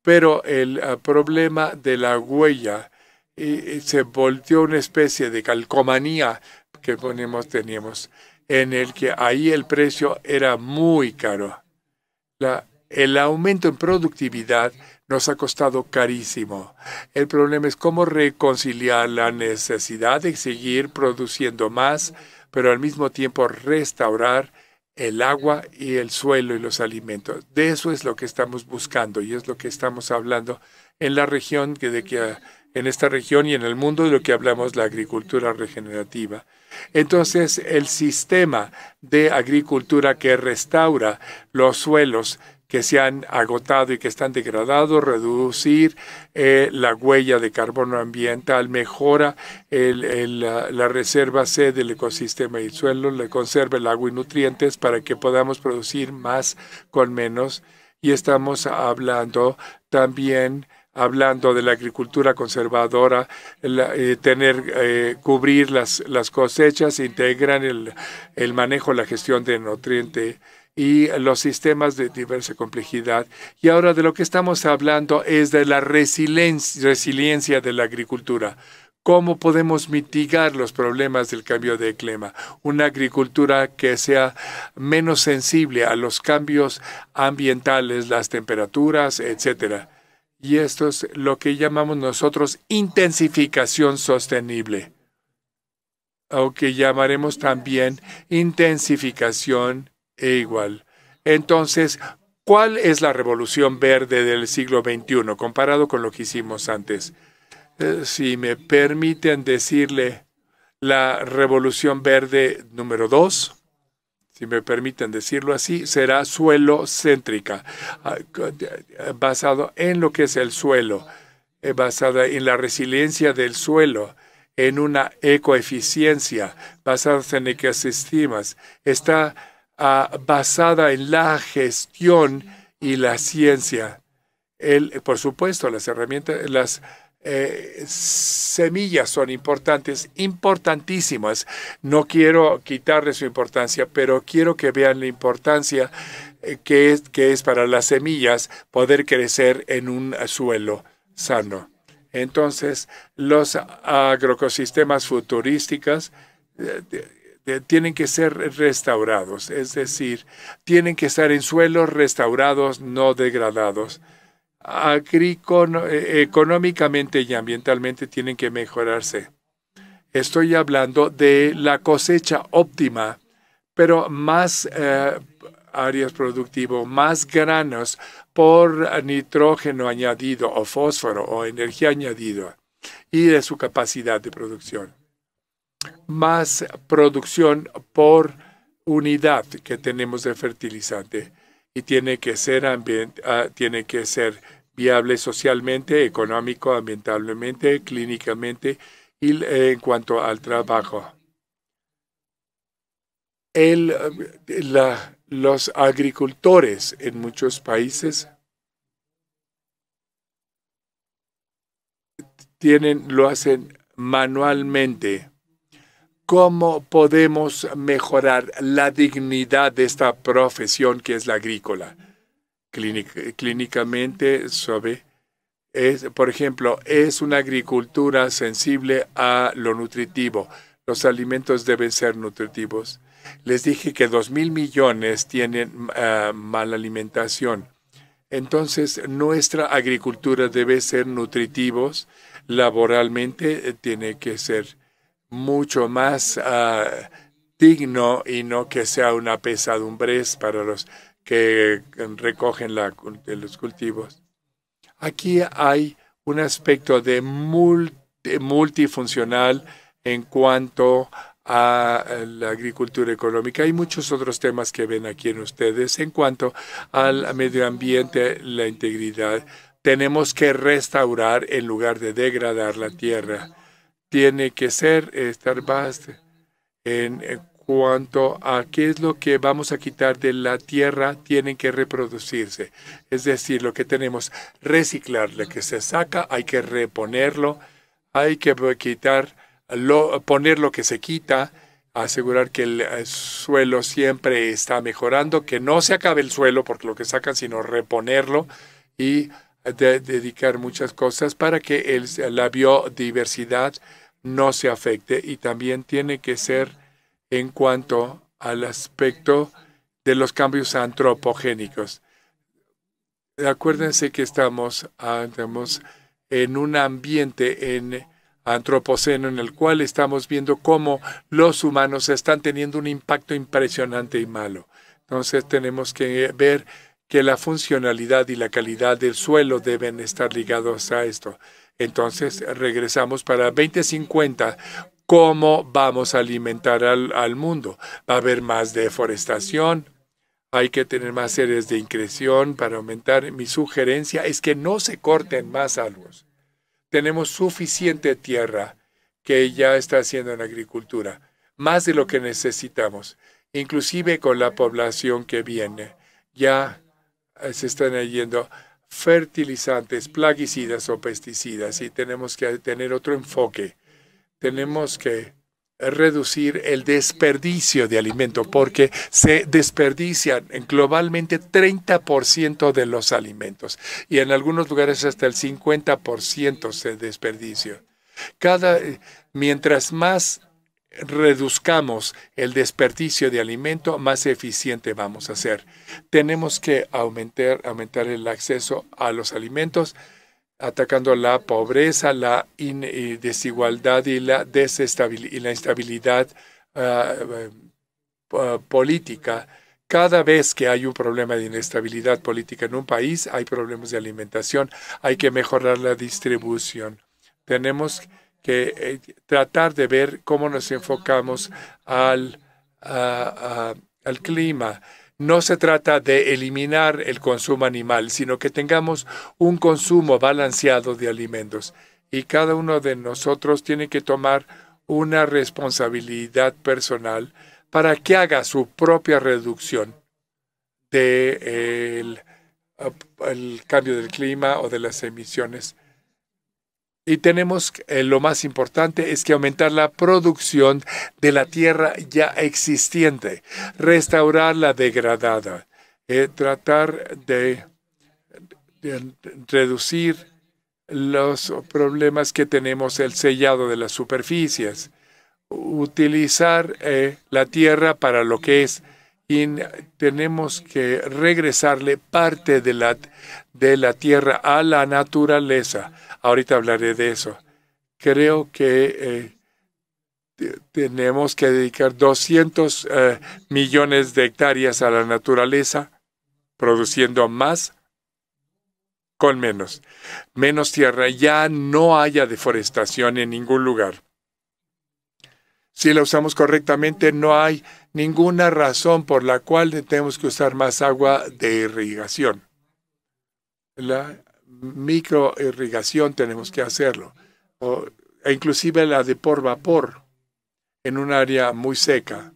pero el ah, problema de la huella se volteó una especie de calcomanía que ponemos, teníamos, en el que ahí el precio era muy caro. el aumento en productividad nos ha costado carísimo. El problema es cómo reconciliar la necesidad de seguir produciendo más pero al mismo tiempo restaurar el agua y el suelo y los alimentos. De eso es lo que estamos buscando y es lo que estamos hablando en la región, que, en esta región y en el mundo de lo que hablamos la agricultura regenerativa. Entonces, el sistema de agricultura que restaura los suelos que se han agotado y que están degradados, reducir eh, la huella de carbono ambiental, mejora la, reserva C del ecosistema y el suelo, le conserva el agua y nutrientes para que podamos producir más con menos. Y estamos hablando también hablando de la agricultura conservadora, eh, tener, eh, cubrir las, cosechas, integran el, el manejo, la gestión de nutrientes y los sistemas de diversa complejidad. Y ahora de lo que estamos hablando es de la resiliencia de la agricultura. ¿Cómo podemos mitigar los problemas del cambio de clima? Una agricultura que sea menos sensible a los cambios ambientales, las temperaturas, etcétera. Y esto es lo que llamamos nosotros intensificación sostenible, aunque llamaremos también intensificación e igual. Entonces, ¿cuál es la revolución verde del siglo XXI comparado con lo que hicimos antes? Eh, si me permiten decirle la revolución verde número dos, si me permiten decirlo así, será suelo céntrica, ah, eh, basado en lo que es el suelo, eh, basada en la resiliencia del suelo, en una ecoeficiencia, basada en estimas Está Ah, basada en la gestión y la ciencia. El, por supuesto, las herramientas, las eh, semillas son importantes, importantísimas. No quiero quitarle su importancia, pero quiero que vean la importancia eh, que, es, que es para las semillas poder crecer en un suelo sano. Entonces, los agroecosistemas futurísticas eh, eh, tienen que ser restaurados, es decir, tienen que estar en suelos restaurados, no degradados. Eh, económicamente y ambientalmente tienen que mejorarse. Estoy hablando de la cosecha óptima, pero más eh, áreas productivas, más granos por nitrógeno añadido o fósforo o energía añadida y de su capacidad de producción más producción por unidad que tenemos de fertilizante y tiene que ser, ah, tiene que ser viable socialmente, económico, ambientalmente, clínicamente y eh, en cuanto al trabajo. El, eh, la, los agricultores en muchos países tienen, lo hacen manualmente cómo podemos mejorar la dignidad de esta profesión que es la agrícola. clínicamente, sobre, por ejemplo, es una agricultura sensible a lo nutritivo. Los alimentos deben ser nutritivos. Les dije que 2 mil millones tienen ah, mala alimentación. Entonces, nuestra agricultura debe ser nutritivos. Laboralmente eh, tiene que ser mucho más ah, digno y no que sea una pesadumbre para los que recogen los cultivos. Aquí hay un aspecto multifuncional en cuanto a la agricultura económica Hay muchos otros temas que ven aquí en ustedes. En cuanto al medio ambiente, la integridad, tenemos que restaurar en lugar de degradar la tierra tiene que ser estar base en, cuanto a qué es lo que vamos a quitar de la tierra, tienen que reproducirse. Es decir, lo que tenemos, reciclar lo que se saca, hay que reponerlo, hay que quitar, lo, poner lo que se quita, asegurar que el, eh, suelo siempre está mejorando, que no se acabe el suelo porque lo que sacan, sino reponerlo y dedicar muchas cosas para que el, la biodiversidad no se afecte y también tiene que ser en cuanto al aspecto de los cambios antropogénicos. Acuérdense que estamos, ah, estamos en un ambiente en antropoceno en el cual estamos viendo cómo los humanos están teniendo un impacto impresionante y malo. Entonces tenemos que ver que la funcionalidad y la calidad del suelo deben estar ligados a esto. Entonces, regresamos para 2050. ¿Cómo vamos a alimentar al, mundo? Va a haber más deforestación, hay que tener más series de increción para aumentar. Mi sugerencia es que no se corten más árboles. Tenemos suficiente tierra que ya está haciendo en agricultura, más de lo que necesitamos, inclusive con la población que viene. Ya eh, se están leyendo fertilizantes, plaguicidas o pesticidas y tenemos que tener otro enfoque. Tenemos que reducir el desperdicio de alimento porque se desperdician globalmente 30% de los alimentos y en algunos lugares hasta el 50% se desperdicio. Cada eh, mientras más reduzcamos el desperdicio de alimento, más eficiente vamos a ser. Tenemos que aumentar, aumentar el acceso a los alimentos, atacando la pobreza, la desigualdad y la, y la instabilidad ah, eh, ah, política. Cada vez que hay un problema de inestabilidad política en un país, hay problemas de alimentación, hay que mejorar la distribución. Tenemos que eh, tratar de ver cómo nos enfocamos al, clima no se trata de eliminar el consumo animal, sino que tengamos un consumo balanceado de alimentos. Y cada uno de nosotros tiene que tomar una responsabilidad personal para que haga su propia reducción del cambio del clima o de las emisiones y tenemos eh, lo más importante es que aumentar la producción de la tierra ya existente, restaurar la degradada, eh, tratar de, reducir los problemas que tenemos, el sellado de las superficies, utilizar eh, la tierra para lo que es y tenemos que regresarle parte de la tierra a la naturaleza Ahorita hablaré de eso. Creo que eh, tenemos que dedicar 200 eh, millones de hectáreas a la naturaleza, produciendo más con menos. Menos tierra. Ya no haya deforestación en ningún lugar. Si la usamos correctamente, no hay ninguna razón por la cual tenemos que usar más agua de irrigación. La microirrigación tenemos que hacerlo, o, e inclusive la de por vapor en un área muy seca.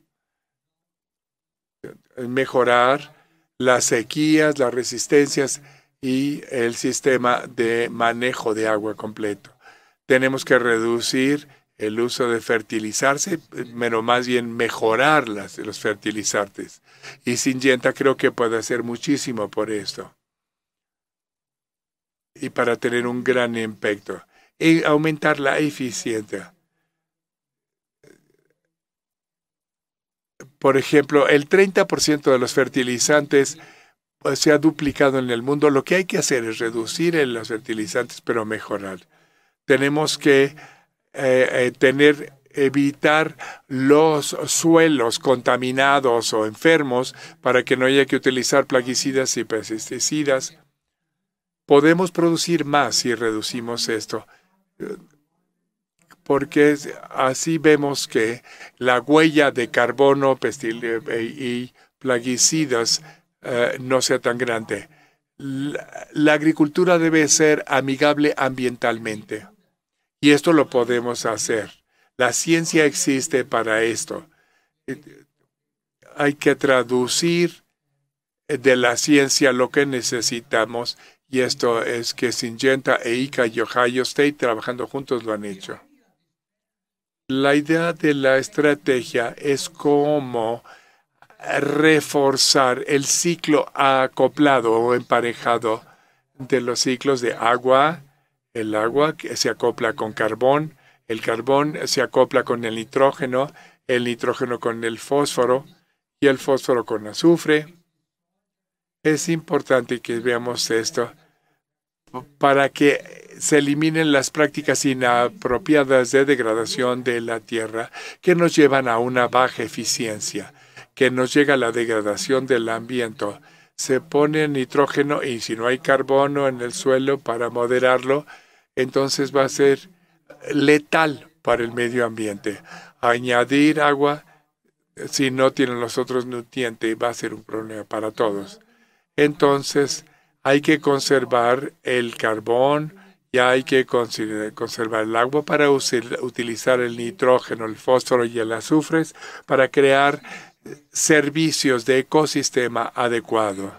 Mejorar las sequías, las resistencias y el sistema de manejo de agua completo. Tenemos que reducir el uso de fertilizarse, pero más bien mejorar las, los fertilizantes. Y Syngenta creo que puede hacer muchísimo por esto y para tener un gran impacto. Y aumentar la eficiencia. Por ejemplo, el 30% de los fertilizantes pues, se ha duplicado en el mundo. Lo que hay que hacer es reducir los fertilizantes, pero mejorar. Tenemos que eh, eh, tener evitar los suelos contaminados o enfermos para que no haya que utilizar plaguicidas y pesticidas podemos producir más si reducimos esto, porque así vemos que la huella de carbono eh, y plaguicidas eh, no sea tan grande. la agricultura debe ser amigable ambientalmente y esto lo podemos hacer. La ciencia existe para esto. Eh, hay que traducir de la ciencia lo que necesitamos y esto es que Syngenta e ICA y Ohio State trabajando juntos lo han hecho. La idea de la estrategia es cómo reforzar el ciclo acoplado o emparejado de los ciclos de agua. El agua que se acopla con carbón, el carbón se acopla con el nitrógeno, el nitrógeno con el fósforo y el fósforo con azufre. Es importante que veamos esto para que se eliminen las prácticas inapropiadas de degradación de la tierra que nos llevan a una baja eficiencia, que nos llega a la degradación del ambiente. Se pone nitrógeno y si no hay carbono en el suelo para moderarlo, entonces va a ser letal para el medio ambiente. Añadir agua si no tienen los otros nutrientes va a ser un problema para todos. Entonces, hay que conservar el carbón y hay que conservar el agua para utilizar el nitrógeno, el fósforo y el azufre para crear eh, servicios de ecosistema adecuado.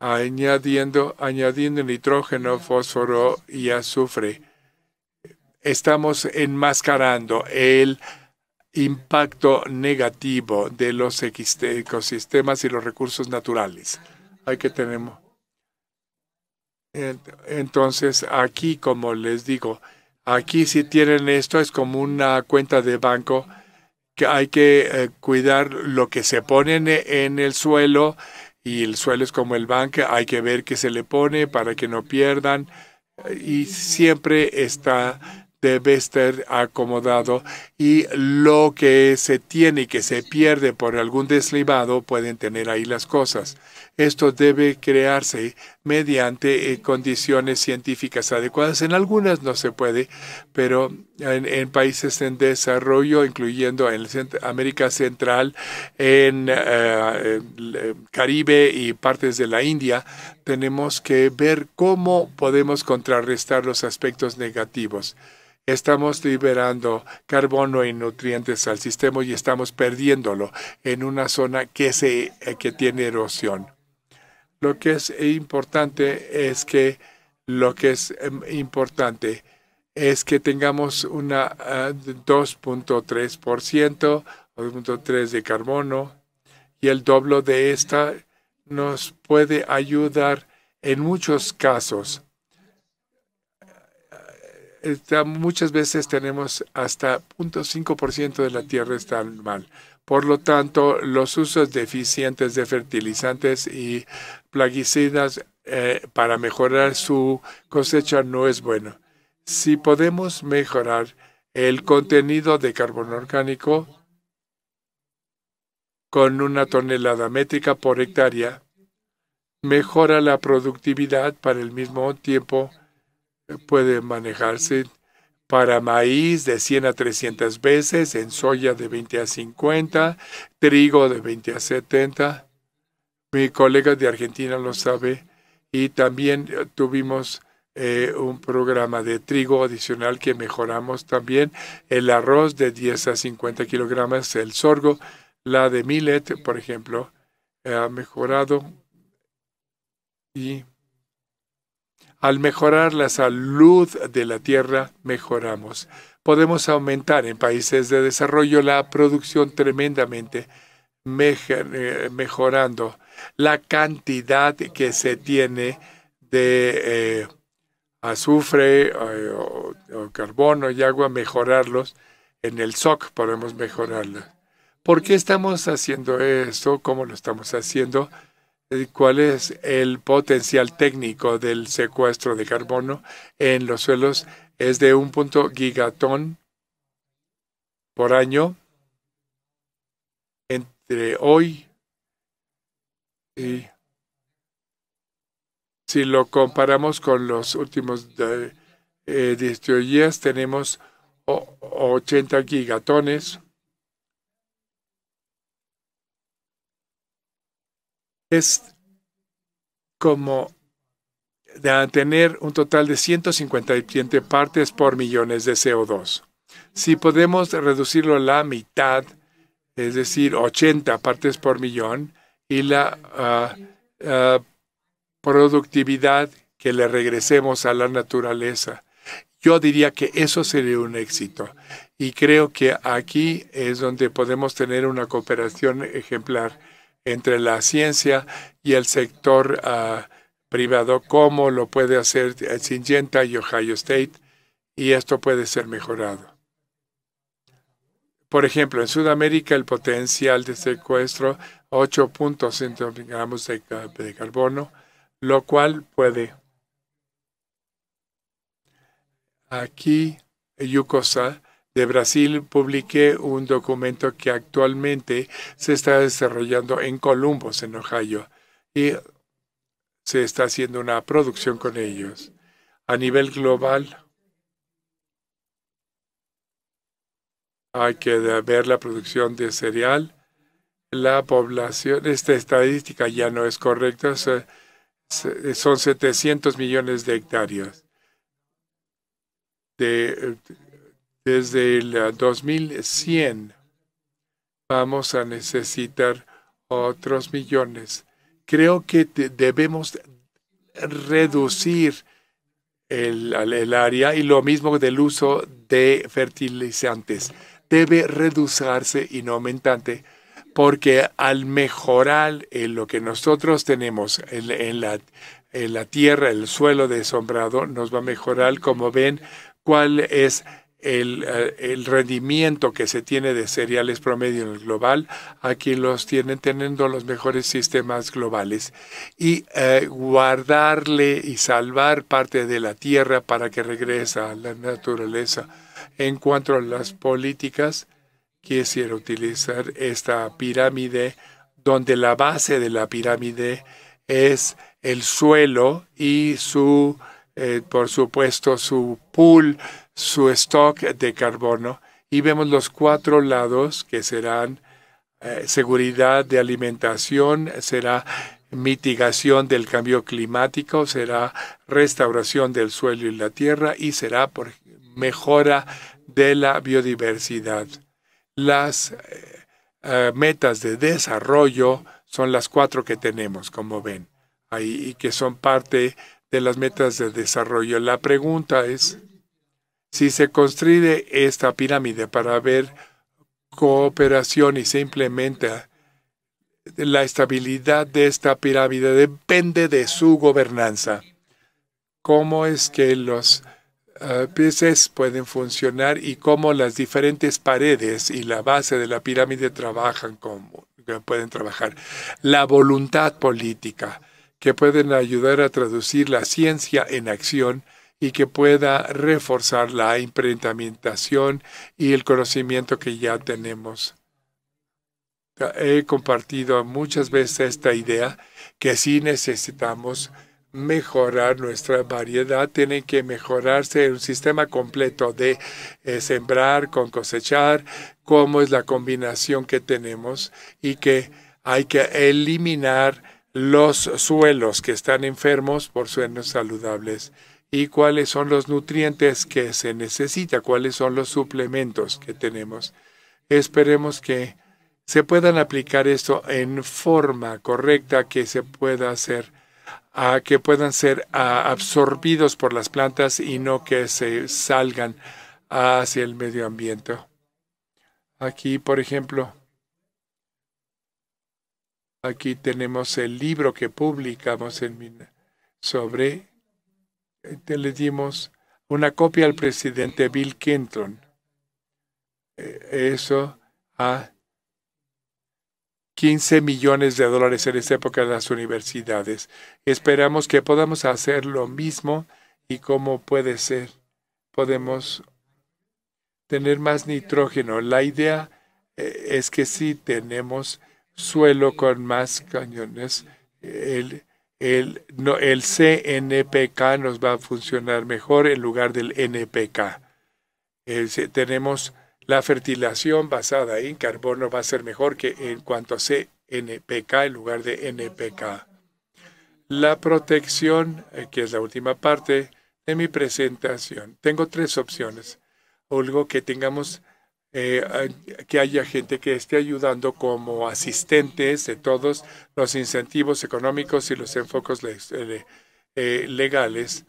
Añadiendo, añadiendo nitrógeno, fósforo y azufre, estamos enmascarando el impacto negativo de los ecosistemas y los recursos naturales hay que tenemos. Entonces, aquí, como les digo, aquí si tienen esto, es como una cuenta de banco que hay que eh, cuidar lo que se ponen e-, en el suelo y el suelo es como el banco, hay que ver qué se le pone para que no pierdan eh, y siempre está debe estar acomodado y lo que se tiene y que se pierde por algún deslibado pueden tener ahí las cosas. Esto debe crearse mediante eh, condiciones científicas adecuadas. En algunas no se puede, pero en, países en desarrollo, incluyendo en América Central, en, eh, eh, Caribe y partes de la India, tenemos que ver cómo podemos contrarrestar los aspectos negativos estamos liberando carbono y nutrientes al sistema y estamos perdiéndolo en una zona que, se, que tiene erosión. Lo que es importante es que lo que es em, importante es que tengamos una 2.3%, ah, 2.3 de carbono y el doble de esta nos puede ayudar en muchos casos. muchas veces tenemos hasta 0.5% de la tierra está mal. Por lo tanto, los usos deficientes de fertilizantes y plaguicidas eh, para mejorar su cosecha no es bueno. Si podemos mejorar el contenido de carbono orgánico con una tonelada métrica por hectárea, mejora la productividad para el mismo tiempo, eh, puede manejarse para maíz de 100 a 300 veces, en soya de 20 a 50, trigo de 20 a 70. Mi colega de Argentina lo sabe. Y también eh, tuvimos eh, un programa de trigo adicional que mejoramos también. El arroz de 10 a 50 kilogramos, el sorgo, la de millet, por ejemplo, ha mejorado. Y al mejorar la salud de la tierra, mejoramos. Podemos aumentar en países de desarrollo la producción tremendamente, eh, mejorando la cantidad que se tiene de eh, azufre eh, o, carbono y agua, mejorarlos. En el SOC podemos mejorarlos. ¿Por qué estamos haciendo esto? ¿Cómo lo estamos haciendo? Eh, cuál es el potencial técnico del secuestro de carbono en los suelos es de un punto gigatón por año entre hoy y si lo comparamos con los últimos 10 eh, días tenemos 80 gigatones es como de tener un total de 157 partes por millones de CO2. Si podemos reducirlo a la mitad, es decir, 80 partes por millón, y la ah, ah, productividad que le regresemos a la naturaleza, yo diría que eso sería un éxito. Y creo que aquí es donde podemos tener una cooperación ejemplar entre la ciencia y el sector ah, privado, como lo puede hacer eh, Syngenta y Ohio State, y esto puede ser mejorado. Por ejemplo, en Sudamérica el potencial de secuestro 8.5 gramos de, de carbono, lo cual puede aquí Yucosa de Brasil publiqué un documento que actualmente se está desarrollando en Columbus, en Ohio, y se está haciendo una producción con ellos. A nivel global, hay que ver la producción de cereal. La población, esta estadística ya no es correcta, son 700 millones de hectáreas de desde el 2100 ah, vamos a necesitar otros millones. Creo que debemos reducir el, área y lo mismo del uso de fertilizantes. Debe reducirse y no aumentante, porque al mejorar en lo que nosotros tenemos en, la, en la tierra, el suelo desombrado, nos va a mejorar, como ven, cuál es eh, el, rendimiento que se tiene de cereales promedio en el global, aquí los tienen teniendo los mejores sistemas globales. Y eh, guardarle y salvar parte de la tierra para que regrese a la naturaleza. En cuanto a las políticas, quisiera utilizar esta pirámide donde la base de la pirámide es el suelo y su, eh, por supuesto, su pool su stock de carbono y vemos los cuatro lados que serán eh, seguridad de alimentación, será mitigación del cambio climático, será restauración del suelo y la tierra y será por mejora de la biodiversidad. Las eh, eh, metas de desarrollo son las cuatro que tenemos, como ven, ahí, y que son parte de las metas de desarrollo. La pregunta es, si se construye esta pirámide para ver cooperación y se implementa, la estabilidad de esta pirámide depende de su gobernanza. ¿Cómo es que los ah, PCs pueden funcionar y cómo las diferentes paredes y la base de la pirámide trabajan como pueden trabajar? La voluntad política, que pueden ayudar a traducir la ciencia en acción y que pueda reforzar la implementación y el conocimiento que ya tenemos. He compartido muchas veces esta idea que si necesitamos mejorar nuestra variedad, tiene que mejorarse el sistema completo de eh, sembrar con cosechar, cómo es la combinación que tenemos y que hay que eliminar los suelos que están enfermos por suelos saludables y cuáles son los nutrientes que se necesita, cuáles son los suplementos que tenemos. Esperemos que se puedan aplicar esto en forma correcta, que se pueda hacer, a que puedan ser absorbidos por las plantas y no que se salgan hacia el medio ambiente. Aquí, por ejemplo, aquí tenemos el libro que publicamos en, sobre este, le dimos una copia al presidente Bill Clinton. E, eso a 15 millones de dólares en esa época en las universidades. Esperamos que podamos hacer lo mismo y cómo puede ser. Podemos tener más nitrógeno. La idea e, es que si tenemos suelo con más cañones, el el, el CNPK nos va a funcionar mejor en lugar del NPK. tenemos la fertilización basada en carbono va a ser mejor que en cuanto a CNPK en lugar de NPK. La protección, eh, que es la última parte de mi presentación. Tengo tres opciones. Algo que tengamos eh, eh, que haya gente que esté ayudando como asistentes de todos los incentivos económicos y los enfoques eh, legales.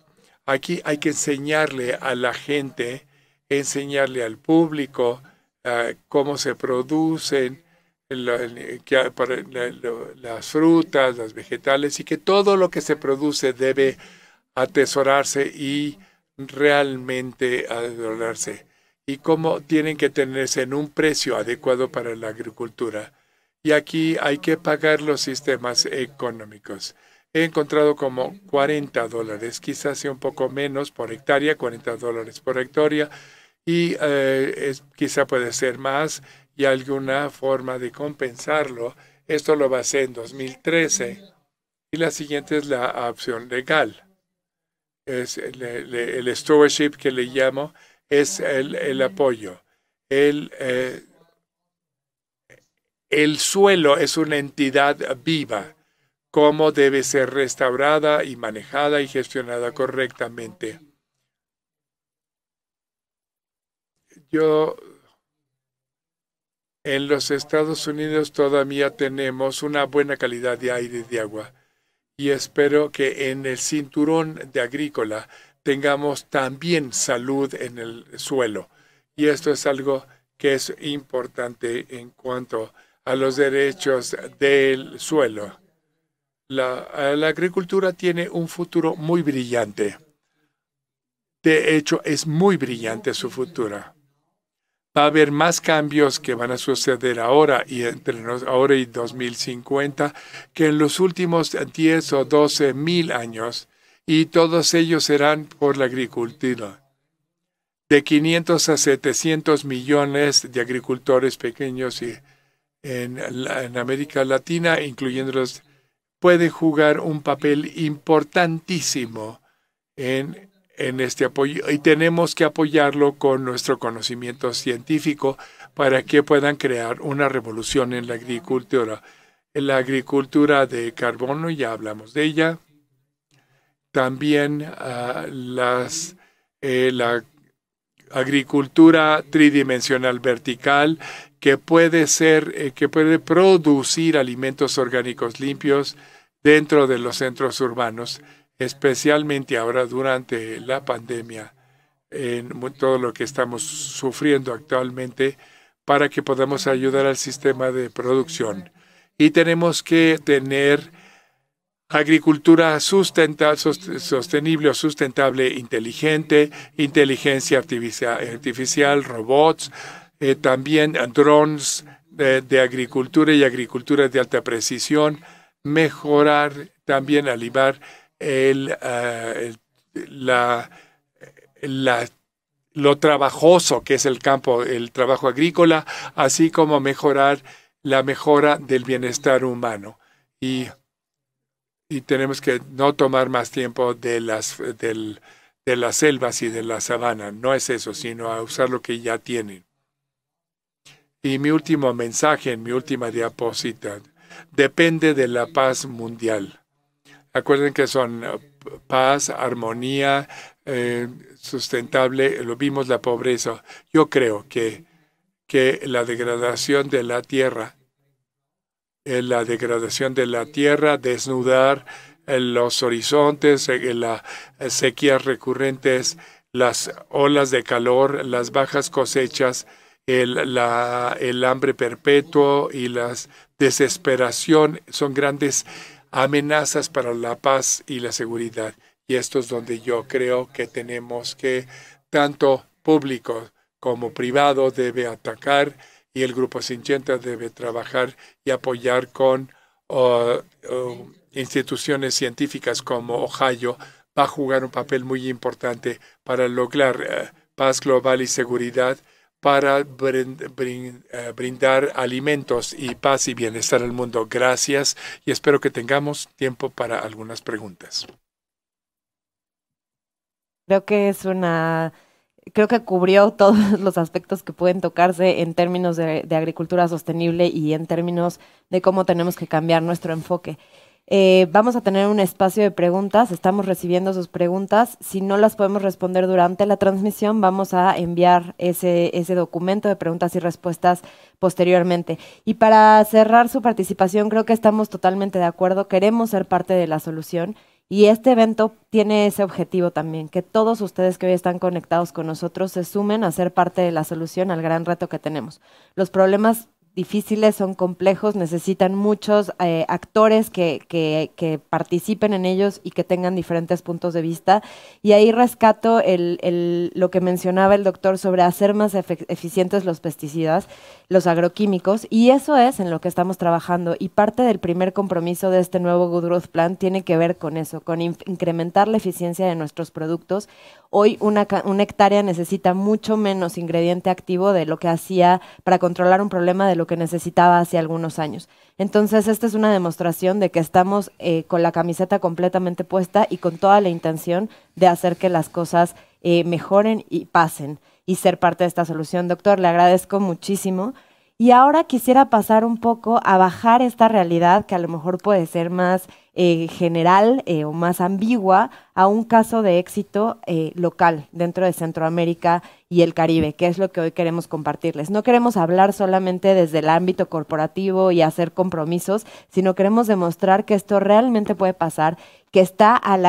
Aquí hay que enseñarle a la gente, enseñarle al público eh, cómo se producen las frutas, las vegetales y que todo lo que se produce debe atesorarse y realmente adorarse y cómo tienen que tenerse en un precio adecuado para la agricultura. Y aquí hay que pagar los sistemas económicos. He encontrado como 40 dólares, quizás sea un poco menos por hectárea, 40 dólares por hectárea, y eh, quizá puede ser más y alguna forma de compensarlo. Esto lo va a hacer en 2013. Y la siguiente es la opción legal. Es el stewardship que le llamo, es el, apoyo. El, eh, el suelo es una entidad viva, cómo debe ser restaurada y manejada y gestionada correctamente. Yo, en los Estados Unidos todavía tenemos una buena calidad de aire y de agua y espero que en el cinturón de agrícola tengamos también salud en el suelo. Y esto es algo que es importante en cuanto a los derechos del suelo. Eh, la, agricultura tiene un futuro muy brillante. De hecho, es muy brillante su futuro. Va a haber más cambios que van a suceder ahora y entre ahora y 2050 que en los últimos 10 o 12 mil años y todos ellos serán por la agricultura. De 500 a 700 millones de agricultores pequeños en, en América Latina, incluyéndolos, puede jugar un papel importantísimo en, en este apoyo y tenemos que apoyarlo con nuestro conocimiento científico para que puedan crear una revolución en la agricultura. En la agricultura de carbono, ya hablamos de ella, también ah, las, eh, la agricultura tridimensional vertical que puede ser, eh, que puede producir alimentos orgánicos limpios dentro de los centros urbanos, especialmente ahora durante la pandemia, en todo lo que estamos sufriendo actualmente, para que podamos ayudar al sistema de producción. Y tenemos que tener Agricultura sustentable, sostenible o sustentable, inteligente, inteligencia artificial, robots, eh, también drones de, agricultura y agricultura de alta precisión, mejorar, también aliviar eh, la, la, lo trabajoso que es el campo, el trabajo agrícola, así como mejorar la mejora del bienestar humano. Y y tenemos que no tomar más tiempo de las, de las selvas y de la sabana. No es eso, sino a usar lo que ya tienen. Y mi último mensaje mi última diapositiva. Depende de la paz mundial. Acuerden que son eh, paz, armonía, eh, sustentable, lo vimos la pobreza. Yo creo que, que la degradación de la tierra eh, la degradación de la tierra, desnudar eh, los horizontes, eh, las sequías recurrentes, las olas de calor, las bajas cosechas, el, el hambre perpetuo y la desesperación son grandes amenazas para la paz y la seguridad. Y esto es donde yo creo que tenemos que, tanto público como privado, debe atacar y el Grupo 50 debe trabajar y apoyar con instituciones científicas como Ohio. Va a jugar un papel muy importante para lograr eh, paz global y seguridad, para eh, brindar alimentos y paz y bienestar al mundo. Gracias y espero que tengamos tiempo para algunas preguntas. Creo que es una creo que cubrió todos los aspectos que pueden tocarse en términos de, agricultura sostenible y en términos de cómo tenemos que cambiar nuestro enfoque. Eh, vamos a tener un espacio de preguntas, estamos recibiendo sus preguntas. Si no las podemos responder durante la transmisión, vamos a enviar ese, ese documento de preguntas y respuestas posteriormente. Y para cerrar su participación, creo que estamos totalmente de acuerdo, queremos ser parte de la solución y este evento tiene ese objetivo también, que todos ustedes que hoy están conectados con nosotros se sumen a ser parte de la solución al gran reto que tenemos. Los problemas difíciles, son complejos, necesitan muchos eh, actores que, participen en ellos y que tengan diferentes puntos de vista. Y ahí rescato lo que mencionaba el doctor sobre hacer más eficientes los pesticidas los agroquímicos y eso es en lo que estamos trabajando y parte del primer compromiso de este nuevo Good Growth Plan tiene que ver con eso, con incrementar la eficiencia de nuestros productos. Hoy una, hectárea necesita mucho menos ingrediente activo de lo que hacía para controlar un problema de lo que necesitaba hace algunos años. Entonces, esta es una demostración de que estamos eh, con la camiseta completamente puesta y con toda la intención de hacer que las cosas eh, mejoren y pasen y ser parte de esta solución. Doctor, le agradezco muchísimo. Y ahora quisiera pasar un poco a bajar esta realidad que a lo mejor puede ser más eh, general eh, o más ambigua a un caso de éxito eh, local dentro de Centroamérica y el Caribe, que es lo que hoy queremos compartirles. No queremos hablar solamente desde el ámbito corporativo y hacer compromisos, sino queremos demostrar que esto realmente puede pasar que está al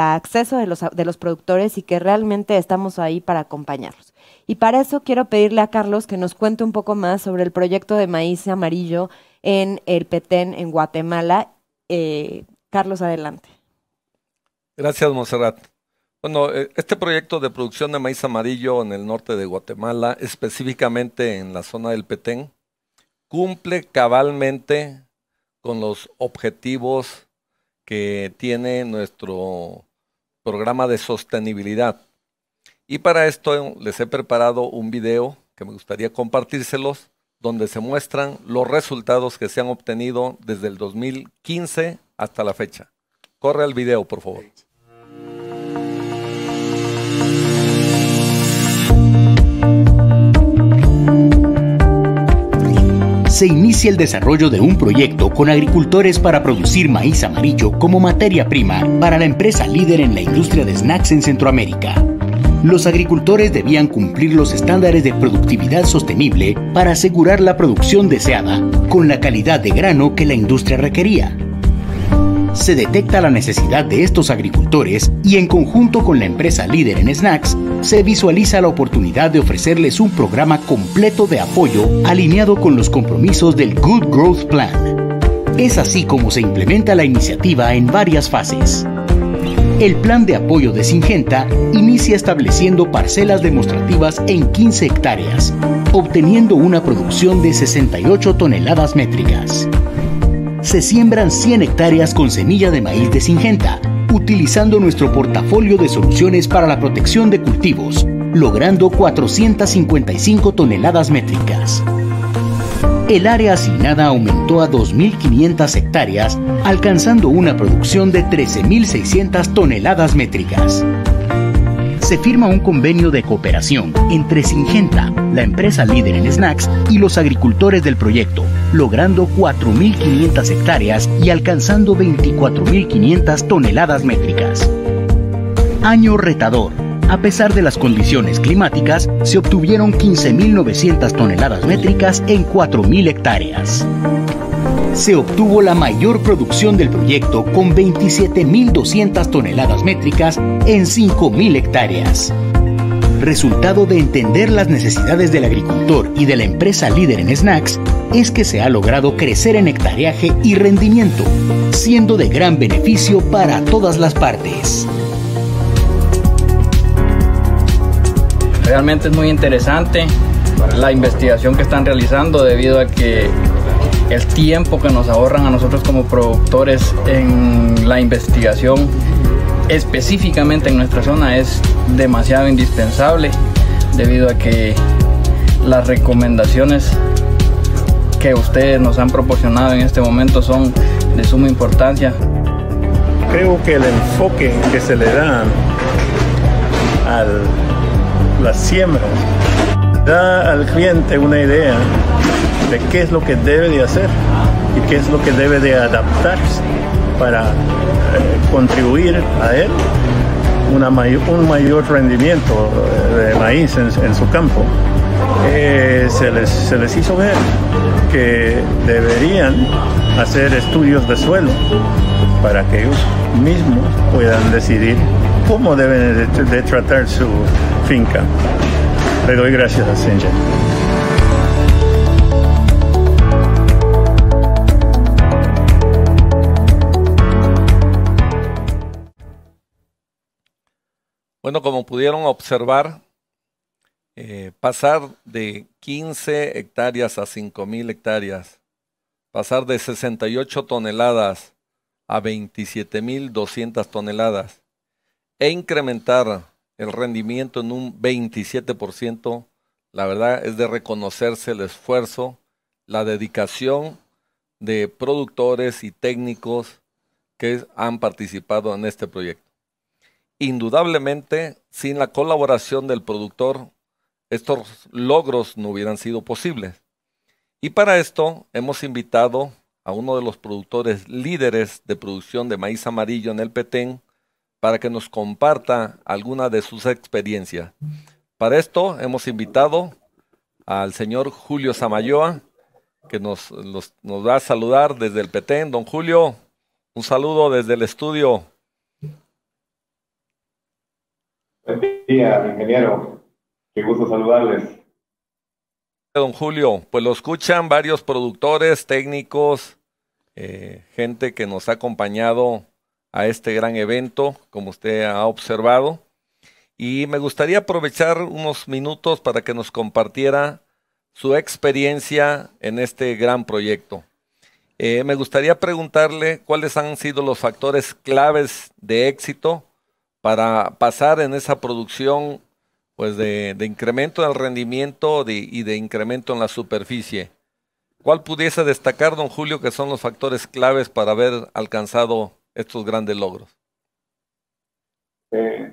acceso de los, productores y que realmente estamos ahí para acompañarlos. Y para eso quiero pedirle a Carlos que nos cuente un poco más sobre el proyecto de maíz amarillo en el Petén, en Guatemala. Eh, Carlos, adelante. Gracias, Monserrat. Bueno, eh, este proyecto de producción de maíz amarillo en el norte de Guatemala, específicamente en la zona del Petén, cumple cabalmente con los objetivos que tiene nuestro programa de sostenibilidad. Y para esto eh, les he preparado un video que me gustaría compartírselos, donde se muestran los resultados que se han obtenido desde el 2015 hasta la fecha. Corre el video, por favor. se inicia el desarrollo de un proyecto con agricultores para producir maíz amarillo como materia prima para la empresa líder en la industria de snacks en Centroamérica. Los agricultores debían cumplir los estándares de productividad sostenible para asegurar la producción deseada, con la calidad de grano que la industria requería se detecta la necesidad de estos agricultores y en conjunto con la empresa líder en snacks, se visualiza la oportunidad de ofrecerles un programa completo de apoyo alineado con los compromisos del Good Growth Plan. Es así como se implementa la iniciativa en varias fases. El plan de apoyo de Singenta inicia estableciendo parcelas demostrativas en 15 hectáreas, obteniendo una producción de 68 toneladas métricas se siembran 100 hectáreas con semilla de maíz de Singenta, utilizando nuestro portafolio de soluciones para la protección de cultivos, logrando 455 toneladas métricas. El área asignada aumentó a 2.500 hectáreas, alcanzando una producción de 13.600 toneladas métricas se firma un convenio de cooperación entre Singenta, la empresa líder en snacks, y los agricultores del proyecto, logrando 4.500 hectáreas y alcanzando 24.500 toneladas métricas. Año retador. A pesar de las condiciones climáticas, se obtuvieron 15.900 toneladas métricas en 4.000 hectáreas se obtuvo la mayor producción del proyecto con 27.200 toneladas métricas en 5.000 hectáreas. Resultado de entender las necesidades del agricultor y de la empresa líder en snacks es que se ha logrado crecer en hectareaje y rendimiento, siendo de gran beneficio para todas las partes. Realmente es muy interesante la investigación que están realizando debido a que el tiempo que nos ahorran a nosotros como productores en la investigación específicamente en nuestra zona es demasiado indispensable debido a que las recomendaciones que ustedes nos han proporcionado en este momento son de suma importancia. Creo que el enfoque que se le da al la siembra da al cliente una idea de qué es lo que debe de hacer y qué es lo que debe de adaptarse para eh, contribuir a él un mayor rendimiento eh, de maíz en, su campo. Eh, se, les, hizo ver que deberían hacer estudios de suelo para que ellos mismos puedan decidir cómo deben de, tratar su finca. Le doy gracias a Sinja. Bueno, como pudieron observar, eh, pasar de 15 hectáreas a 5.000 hectáreas, pasar de 68 toneladas a 27.200 toneladas e incrementar el rendimiento en un 27%, la verdad es de reconocerse el esfuerzo, la dedicación de productores y técnicos que han participado en este proyecto. Indudablemente, sin la colaboración del productor, estos logros no hubieran sido posibles. Y para esto hemos invitado a uno de los productores líderes de producción de maíz amarillo en el Petén para que nos comparta alguna de sus experiencias. Para esto hemos invitado al señor Julio Samayoa, que nos, nos va a saludar desde el Petén. Don Julio, un saludo desde el estudio. Buen día, ingeniero. Qué gusto saludarles. Don Julio, pues lo escuchan varios productores, técnicos, eh, gente que nos ha acompañado a este gran evento, como usted ha observado. Y me gustaría aprovechar unos minutos para que nos compartiera su experiencia en este gran proyecto. Eh, me gustaría preguntarle cuáles han sido los factores claves de éxito para pasar en esa producción pues de, incremento en el rendimiento y de incremento en la superficie. ¿Cuál pudiese destacar, don Julio, que son los factores claves para haber alcanzado estos grandes logros? Eh,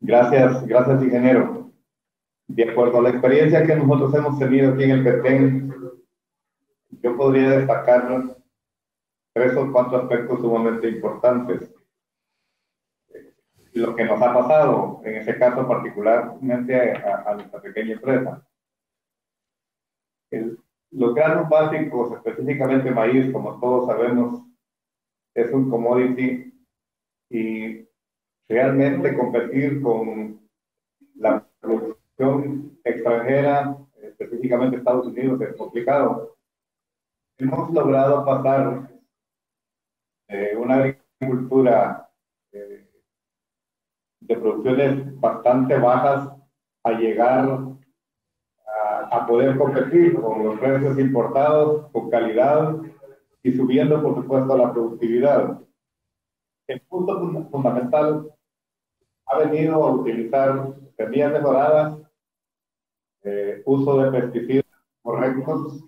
gracias, gracias, ingeniero. De acuerdo a la experiencia que nosotros hemos tenido aquí en el PETEN, yo podría destacar tres o cuatro aspectos sumamente importantes lo que nos ha pasado, en ese caso particularmente a, a nuestra pequeña empresa. los granos básicos, específicamente maíz, como todos sabemos, es un commodity y realmente competir con la producción extranjera, específicamente Estados Unidos, es complicado. Hemos logrado pasar una agricultura de producciones bastante bajas a llegar a, poder competir con los precios importados, con calidad y subiendo, por supuesto, la productividad. El punto fundamental ha venido a utilizar semillas mejoradas, eh, uso de pesticidas correctos.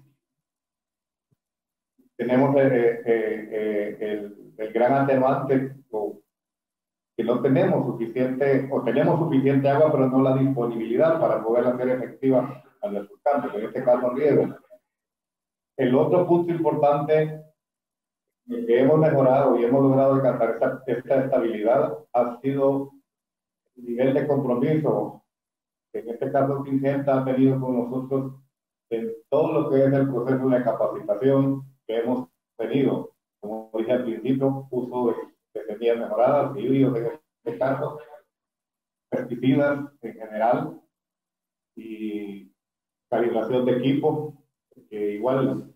Tenemos eh, eh, el, gran atenuante o que no tenemos suficiente o tenemos suficiente agua, pero no la disponibilidad para poder hacer efectiva al resultante, en este caso riego. El otro punto importante que hemos mejorado y hemos logrado alcanzar esta, estabilidad ha sido el nivel de compromiso en este caso Pincenta ha tenido con nosotros en todo lo que es el proceso de capacitación que hemos tenido. Como dije al principio, uso de tecnologías mejoradas, y de de pesticidas en general y calibración de equipo, que igualmente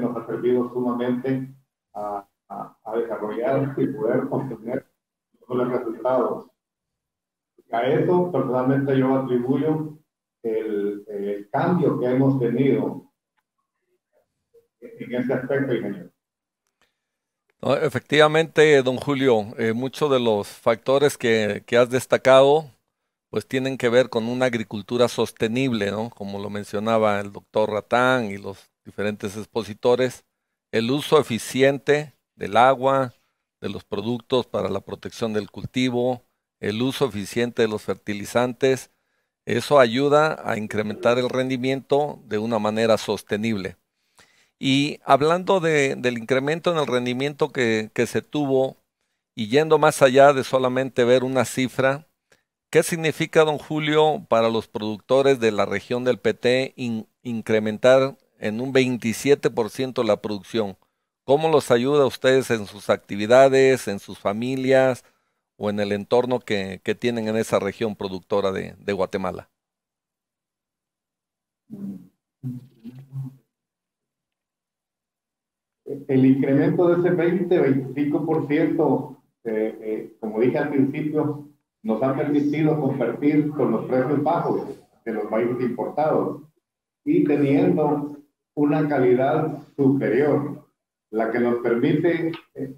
nos ha servido sumamente a, a, desarrollar y poder obtener los resultados. a eso personalmente yo atribuyo el, cambio que hemos tenido en ese aspecto, ingeniero efectivamente, don Julio, eh, muchos de los factores que, que, has destacado pues tienen que ver con una agricultura sostenible, ¿no? Como lo mencionaba el doctor Ratán y los diferentes expositores, el uso eficiente del agua, de los productos para la protección del cultivo, el uso eficiente de los fertilizantes, eso ayuda a incrementar el rendimiento de una manera sostenible. Y hablando del incremento en el rendimiento que, se tuvo y yendo más allá de solamente ver una cifra, ¿qué significa, don Julio, para los productores de la región del PT incrementar en un 27% la producción? ¿Cómo los ayuda a ustedes en sus actividades, en sus familias o en el entorno que, tienen en esa región productora de, de Guatemala? el incremento de ese 20-25%, eh, eh, como dije al principio, nos ha permitido convertir con los precios bajos de los países importados y teniendo una calidad superior, la que nos permite eh,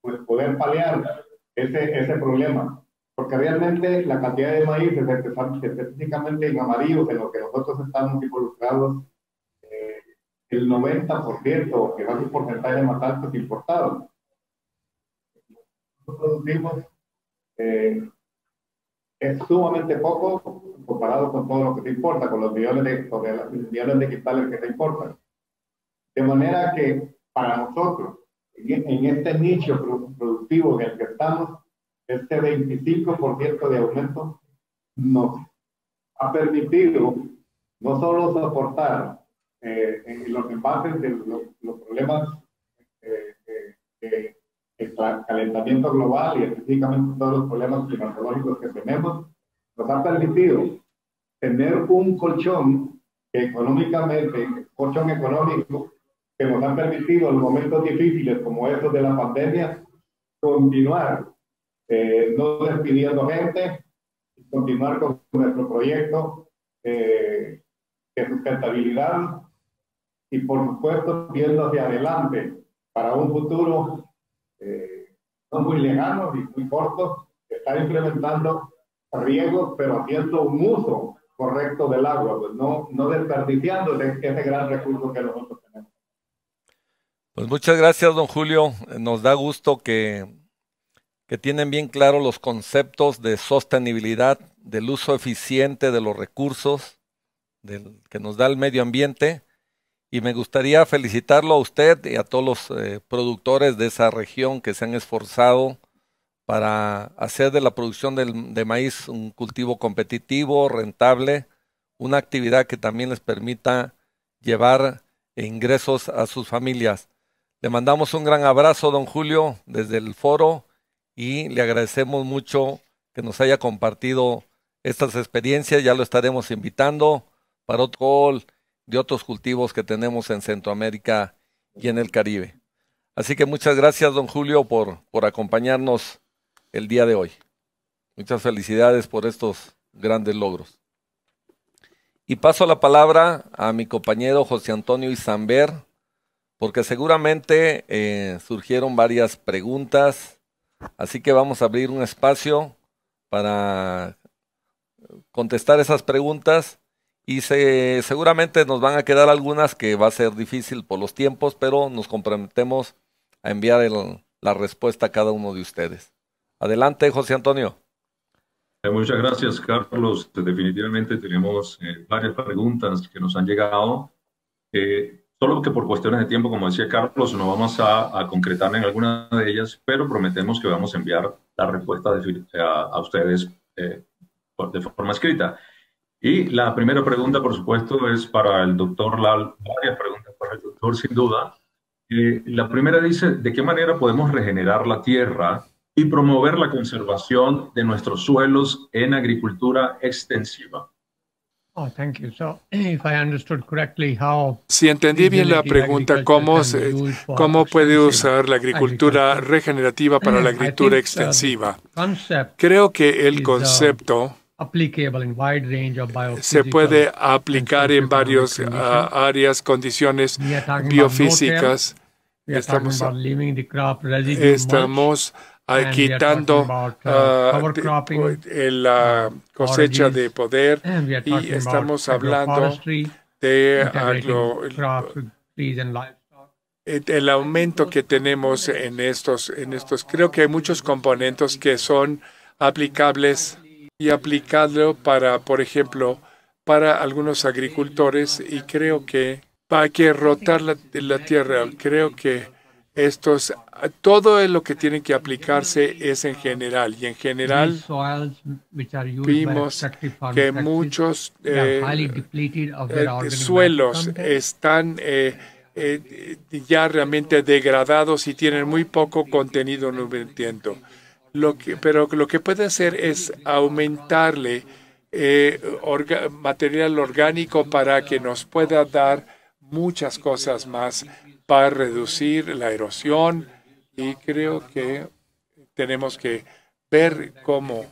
pues poder paliar ese, ese problema. Porque realmente la cantidad de maíz, específicamente en amarillo, en lo que nosotros estamos involucrados, el 90%, que es un porcentaje más alto que importado. Nosotros producimos eh, es sumamente poco comparado con todo lo que se importa, con los millones de, millones de que se importan. De manera que para nosotros, en, en este nicho productivo en el que estamos, este 25% de aumento nos ha permitido no solo soportar eh, en los embates de los, problemas eh, de calentamiento global y específicamente todos los problemas climatológicos que tenemos, nos ha permitido tener un colchón económicamente, colchón económico, que nos ha permitido en momentos difíciles como estos de la pandemia, continuar eh, no despidiendo gente, continuar con nuestro proyecto de sustentabilidad y por supuesto viendo hacia adelante para un futuro eh, no muy lejano y muy corto, estar implementando riegos, pero haciendo un uso correcto del agua, pues no, no desperdiciando ese gran recurso que nosotros tenemos. Pues muchas gracias, don Julio. Nos da gusto que, que tienen bien claro los conceptos de sostenibilidad, del uso eficiente de los recursos del, que nos da el medio ambiente y me gustaría felicitarlo a usted y a todos los eh, productores de esa región que se han esforzado para hacer de la producción de maíz un cultivo competitivo, rentable, una actividad que también les permita llevar ingresos a sus familias. Le mandamos un gran abrazo, don Julio, desde el foro y le agradecemos mucho que nos haya compartido estas experiencias. Ya lo estaremos invitando para otro call de otros cultivos que tenemos en Centroamérica y en el Caribe. Así que muchas gracias, don Julio, por, por acompañarnos el día de hoy. Muchas felicidades por estos grandes logros. Y paso la palabra a mi compañero José Antonio Isamber, porque seguramente eh, surgieron varias preguntas, así que vamos a abrir un espacio para contestar esas preguntas y seguramente nos van a quedar algunas que va a ser difícil por los tiempos, pero nos comprometemos a enviar la respuesta a cada uno de ustedes. Adelante, José Antonio. Eh, muchas gracias, Carlos. Definitivamente tenemos eh, varias preguntas que nos han llegado. Eh, solo que por cuestiones de tiempo, como decía Carlos, no vamos a, concretar en alguna de ellas, pero prometemos que vamos a enviar la respuesta a, ustedes de forma escrita. Y la primera pregunta, por supuesto, es para el doctor Lal, varias preguntas para el doctor sin duda. Eh, la primera dice, ¿de qué manera podemos regenerar la tierra y promover la conservación de nuestros suelos en agricultura extensiva? Oh, thank you. So, if I understood correctly, si entendí bien la pregunta, ¿cómo, ¿cómo puede usar la agricultura regenerativa para la agricultura extensiva? Creo que el uh, concepto se puede aplicar en varias ah, áreas, condiciones biofísicas. Estamos, quitando la cosecha de poder y estamos hablando de eh, el aumento que tenemos en estos, en estos. Creo que hay muchos componentes que son aplicables y aplicarlo para, por ejemplo, para algunos agricultores y creo que para que rotar la, tierra. Creo que estos, todo lo que tiene que aplicarse es en general. Y en general vimos que muchos eh, eh, suelos están eh, ya realmente degradados y tienen muy poco contenido nutriente. entiendo que, pero lo que puede hacer es aumentarle eh, material orgánico para que nos pueda dar muchas cosas más para reducir la erosión y creo que tenemos que ver cómo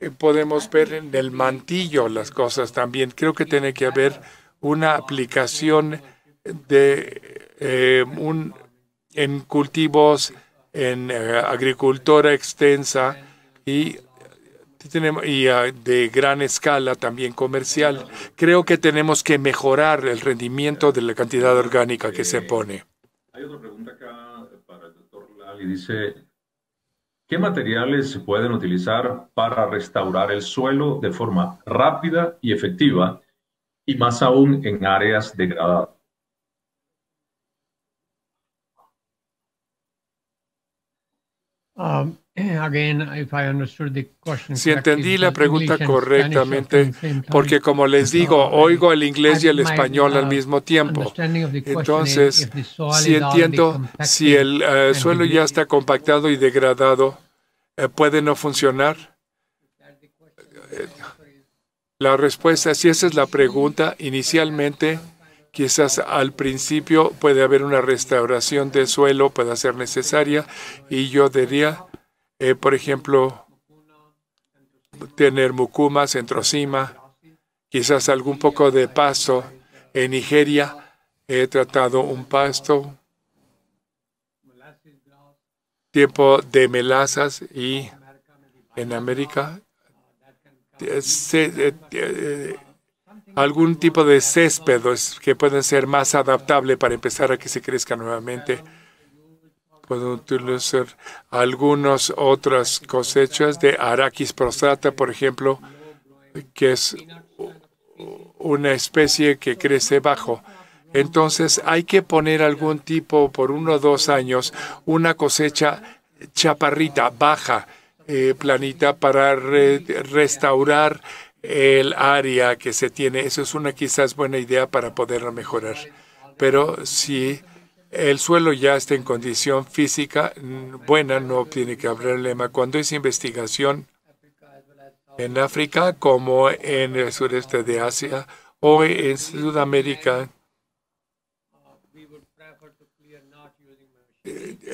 eh, podemos ver en el mantillo las cosas también. Creo que tiene que haber una aplicación de eh, un, en cultivos en eh, agricultura extensa y, tenemos, y ah, de gran escala también comercial. Creo que tenemos que mejorar el rendimiento de la cantidad orgánica que se eh, pone. Hay otra pregunta acá eh, para el doctor Lali. Dice, ¿Qué materiales se pueden utilizar para restaurar el suelo de forma rápida y efectiva y más aún en áreas degradadas? Um, eh, si entendí la pregunta correctamente, porque como les digo, oigo el inglés y el español al uh, mismo tiempo. Entonces, si entiendo, si el uh, suelo ya está compactado y degradado, eh, ¿puede no funcionar? La respuesta, si esa es la pregunta, inicialmente Quizás al principio puede haber una restauración de suelo, pueda ser necesaria, y yo diría, eh, por ejemplo, tener mucuma, centrocima, quizás algún poco de pasto. En Nigeria he tratado un pasto, tiempo de melazas y en América eh, se, eh, algún tipo de césped que pueden ser más adaptable para empezar a que se crezca nuevamente. Pueden utilizar algunas otras cosechas de Arachis prostata, por ejemplo, que es una especie que crece bajo. Entonces hay que poner algún tipo, por uno o dos años, una cosecha chaparrita, baja, eh, planita, para restaurar el área que se tiene. Eso es una quizás buena idea para poderla mejorar. Pero si el suelo ya está en condición física mm, buena, no tiene que haber problema. Cuando es investigación en África, como en el sureste de Asia o en Sudamérica,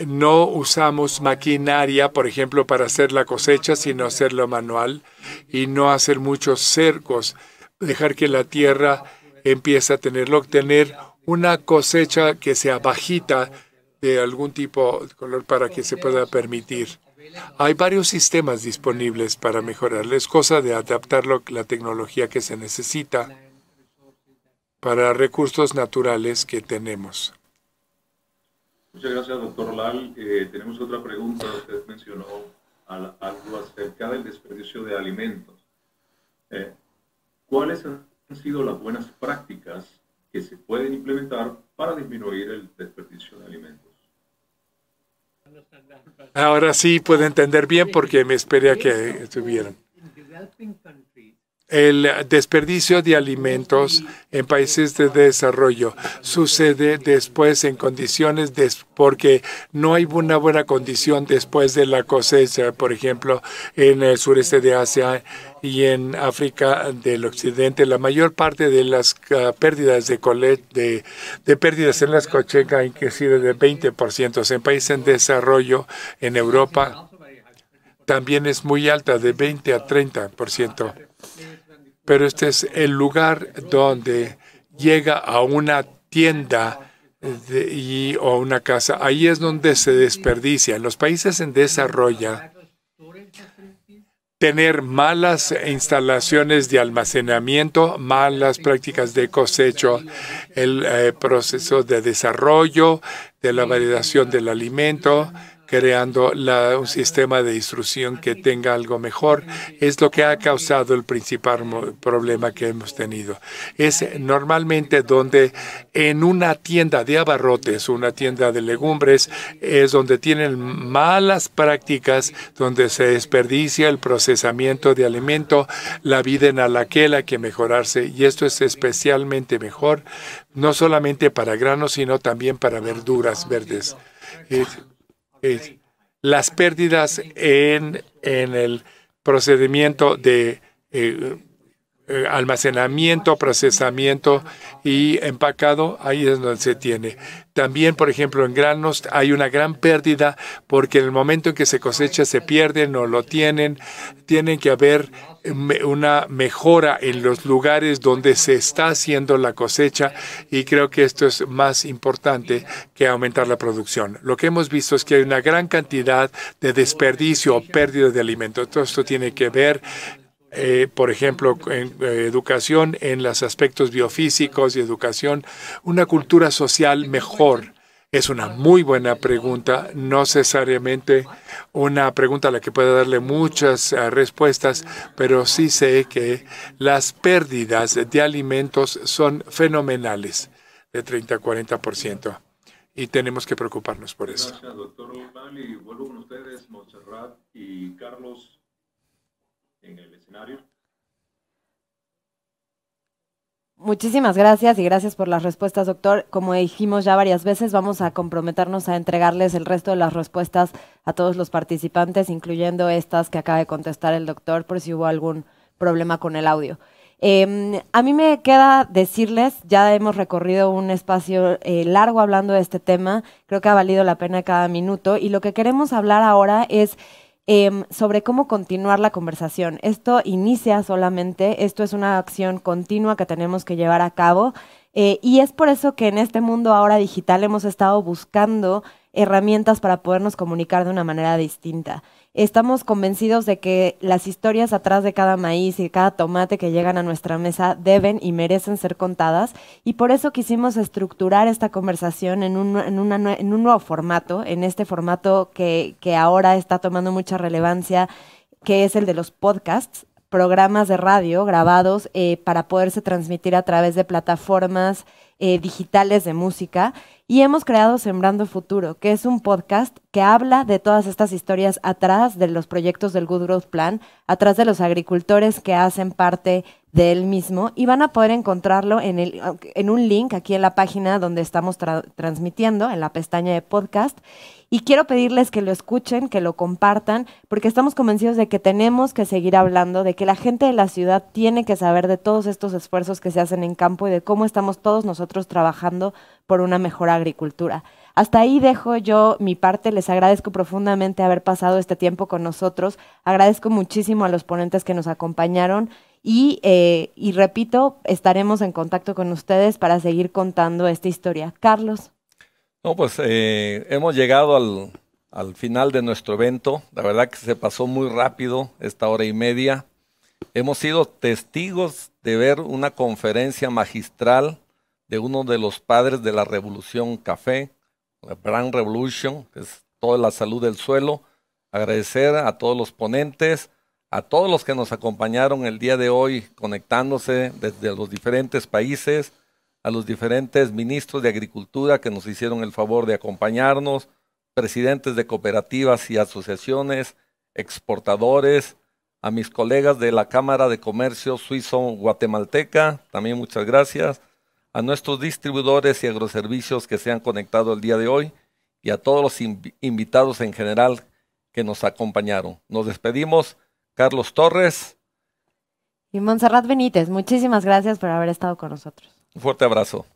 no usamos maquinaria, por ejemplo, para hacer la cosecha, sino hacerlo manual y no hacer muchos cercos, dejar que la tierra empiece a tenerlo, obtener una cosecha que sea bajita de algún tipo de color para que se pueda permitir. Hay varios sistemas disponibles para mejorarles, Es cosa de adaptar la tecnología que se necesita para recursos naturales que tenemos. Muchas gracias, doctor Lal. Eh, tenemos otra pregunta. Usted mencionó algo acerca del desperdicio de alimentos. Eh, ¿Cuáles han sido las buenas prácticas que se pueden implementar para disminuir el desperdicio de alimentos? Ahora sí puedo entender bien porque me esperé a que estuvieran el desperdicio de alimentos en países de desarrollo. Sucede después en condiciones de, porque no hay una buena condición después de la cosecha, por ejemplo, en el sureste de Asia y en África del Occidente. La mayor parte de las ah, pérdidas de, de, de, pérdidas en las cochecas cosechas crecido de 20%. En países en desarrollo, en Europa, también es muy alta, de 20 a 30% pero este es el lugar donde llega a una tienda y, o una casa. Ahí es donde se desperdicia. En los países en desarrollo, tener malas instalaciones de almacenamiento, malas prácticas de cosecho, el eh, proceso de desarrollo, de la validación del alimento, creando un sistema de instrucción que tenga algo mejor, es lo que ha causado el principal problema que hemos tenido. Es eh, normalmente donde en una tienda de abarrotes, una tienda de legumbres, es donde tienen malas prácticas, donde se desperdicia el procesamiento de alimento, la vida en alaquela que mejorarse, y esto es especialmente mejor, no solamente para granos, sino también para verduras verdes las pérdidas en, en el procedimiento de eh, eh, almacenamiento, procesamiento y empacado, ahí es donde se tiene. También, por ejemplo, en granos hay una gran pérdida porque en el momento en que se cosecha se pierde, no lo tienen, tienen que haber una mejora en los lugares donde se está haciendo la cosecha y creo que esto es más importante que aumentar la producción. Lo que hemos visto es que hay una gran cantidad de desperdicio o pérdida de alimentos. Todo esto tiene que ver eh, por ejemplo, en, eh, educación en los aspectos biofísicos y educación, una cultura social mejor es una muy buena pregunta, no necesariamente una pregunta a la que pueda darle muchas eh, respuestas, pero sí sé que las pérdidas de alimentos son fenomenales, de 30 a 40%, y tenemos que preocuparnos por eso. Gracias, doctor Vuelvo con ustedes, y Carlos, en el escenario. Muchísimas gracias y gracias por las respuestas, doctor. Como dijimos ya varias veces, vamos a comprometernos a entregarles el resto de las respuestas a todos los participantes, incluyendo estas que acaba de contestar el doctor, por si hubo algún problema con el audio. Em, a mí me queda decirles, ya hemos recorrido un espacio eh, largo hablando de este tema, creo que ha valido la pena cada minuto y lo que queremos hablar ahora es Em, sobre cómo continuar la conversación. Esto inicia solamente, esto es una acción continua que tenemos que llevar a cabo eh, y es por eso que en este mundo ahora digital hemos estado buscando herramientas para podernos comunicar de una manera distinta. Estamos convencidos de que las historias atrás de cada maíz y cada tomate que llegan a nuestra mesa deben y merecen ser contadas y por eso quisimos estructurar esta conversación en un, nuevo formato, en este formato que ahora está tomando mucha relevancia que es el de los podcasts, programas de radio grabados eh, para poderse transmitir a través de plataformas eh, digitales de música. Y hemos creado Sembrando Futuro, que es un podcast que habla de todas estas historias atrás de los proyectos del Good Growth Plan, atrás de los agricultores que hacen parte de él mismo y van a poder encontrarlo en, el, en un link aquí en la página donde estamos transmitiendo, en la pestaña de podcast. Y quiero pedirles que lo escuchen, que lo compartan, porque estamos convencidos de que tenemos que seguir hablando, de que la gente de la ciudad tiene que saber de todos estos esfuerzos que se hacen en campo y de cómo estamos todos nosotros trabajando por una mejor agricultura. Hasta ahí dejo yo mi parte. Les agradezco profundamente haber pasado este tiempo con nosotros. Agradezco muchísimo a los ponentes que nos acompañaron. Eh, y, repito, estaremos en contacto con ustedes para seguir contando esta historia. Carlos. No, pues eh, hemos llegado al, final de nuestro evento. La verdad que se pasó muy rápido esta hora y media. Hemos sido testigos de ver una conferencia magistral de uno de los padres de la Revolución Café, la Brand Revolution, que es toda la salud del suelo. Agradecer a todos los ponentes a todos los que nos acompañaron el día de hoy conectándose desde los diferentes países, a los diferentes ministros de Agricultura que nos hicieron el favor de acompañarnos, presidentes de cooperativas y asociaciones, exportadores, a mis colegas de la Cámara de Comercio Suizo-Guatemalteca, también muchas gracias, a nuestros distribuidores y agroservicios que se han conectado el día de hoy y a todos los invitados en general que nos acompañaron. Nos despedimos Carlos Torres. Y Montserrat Benítez, muchísimas gracias por haber estado con nosotros. Un fuerte abrazo.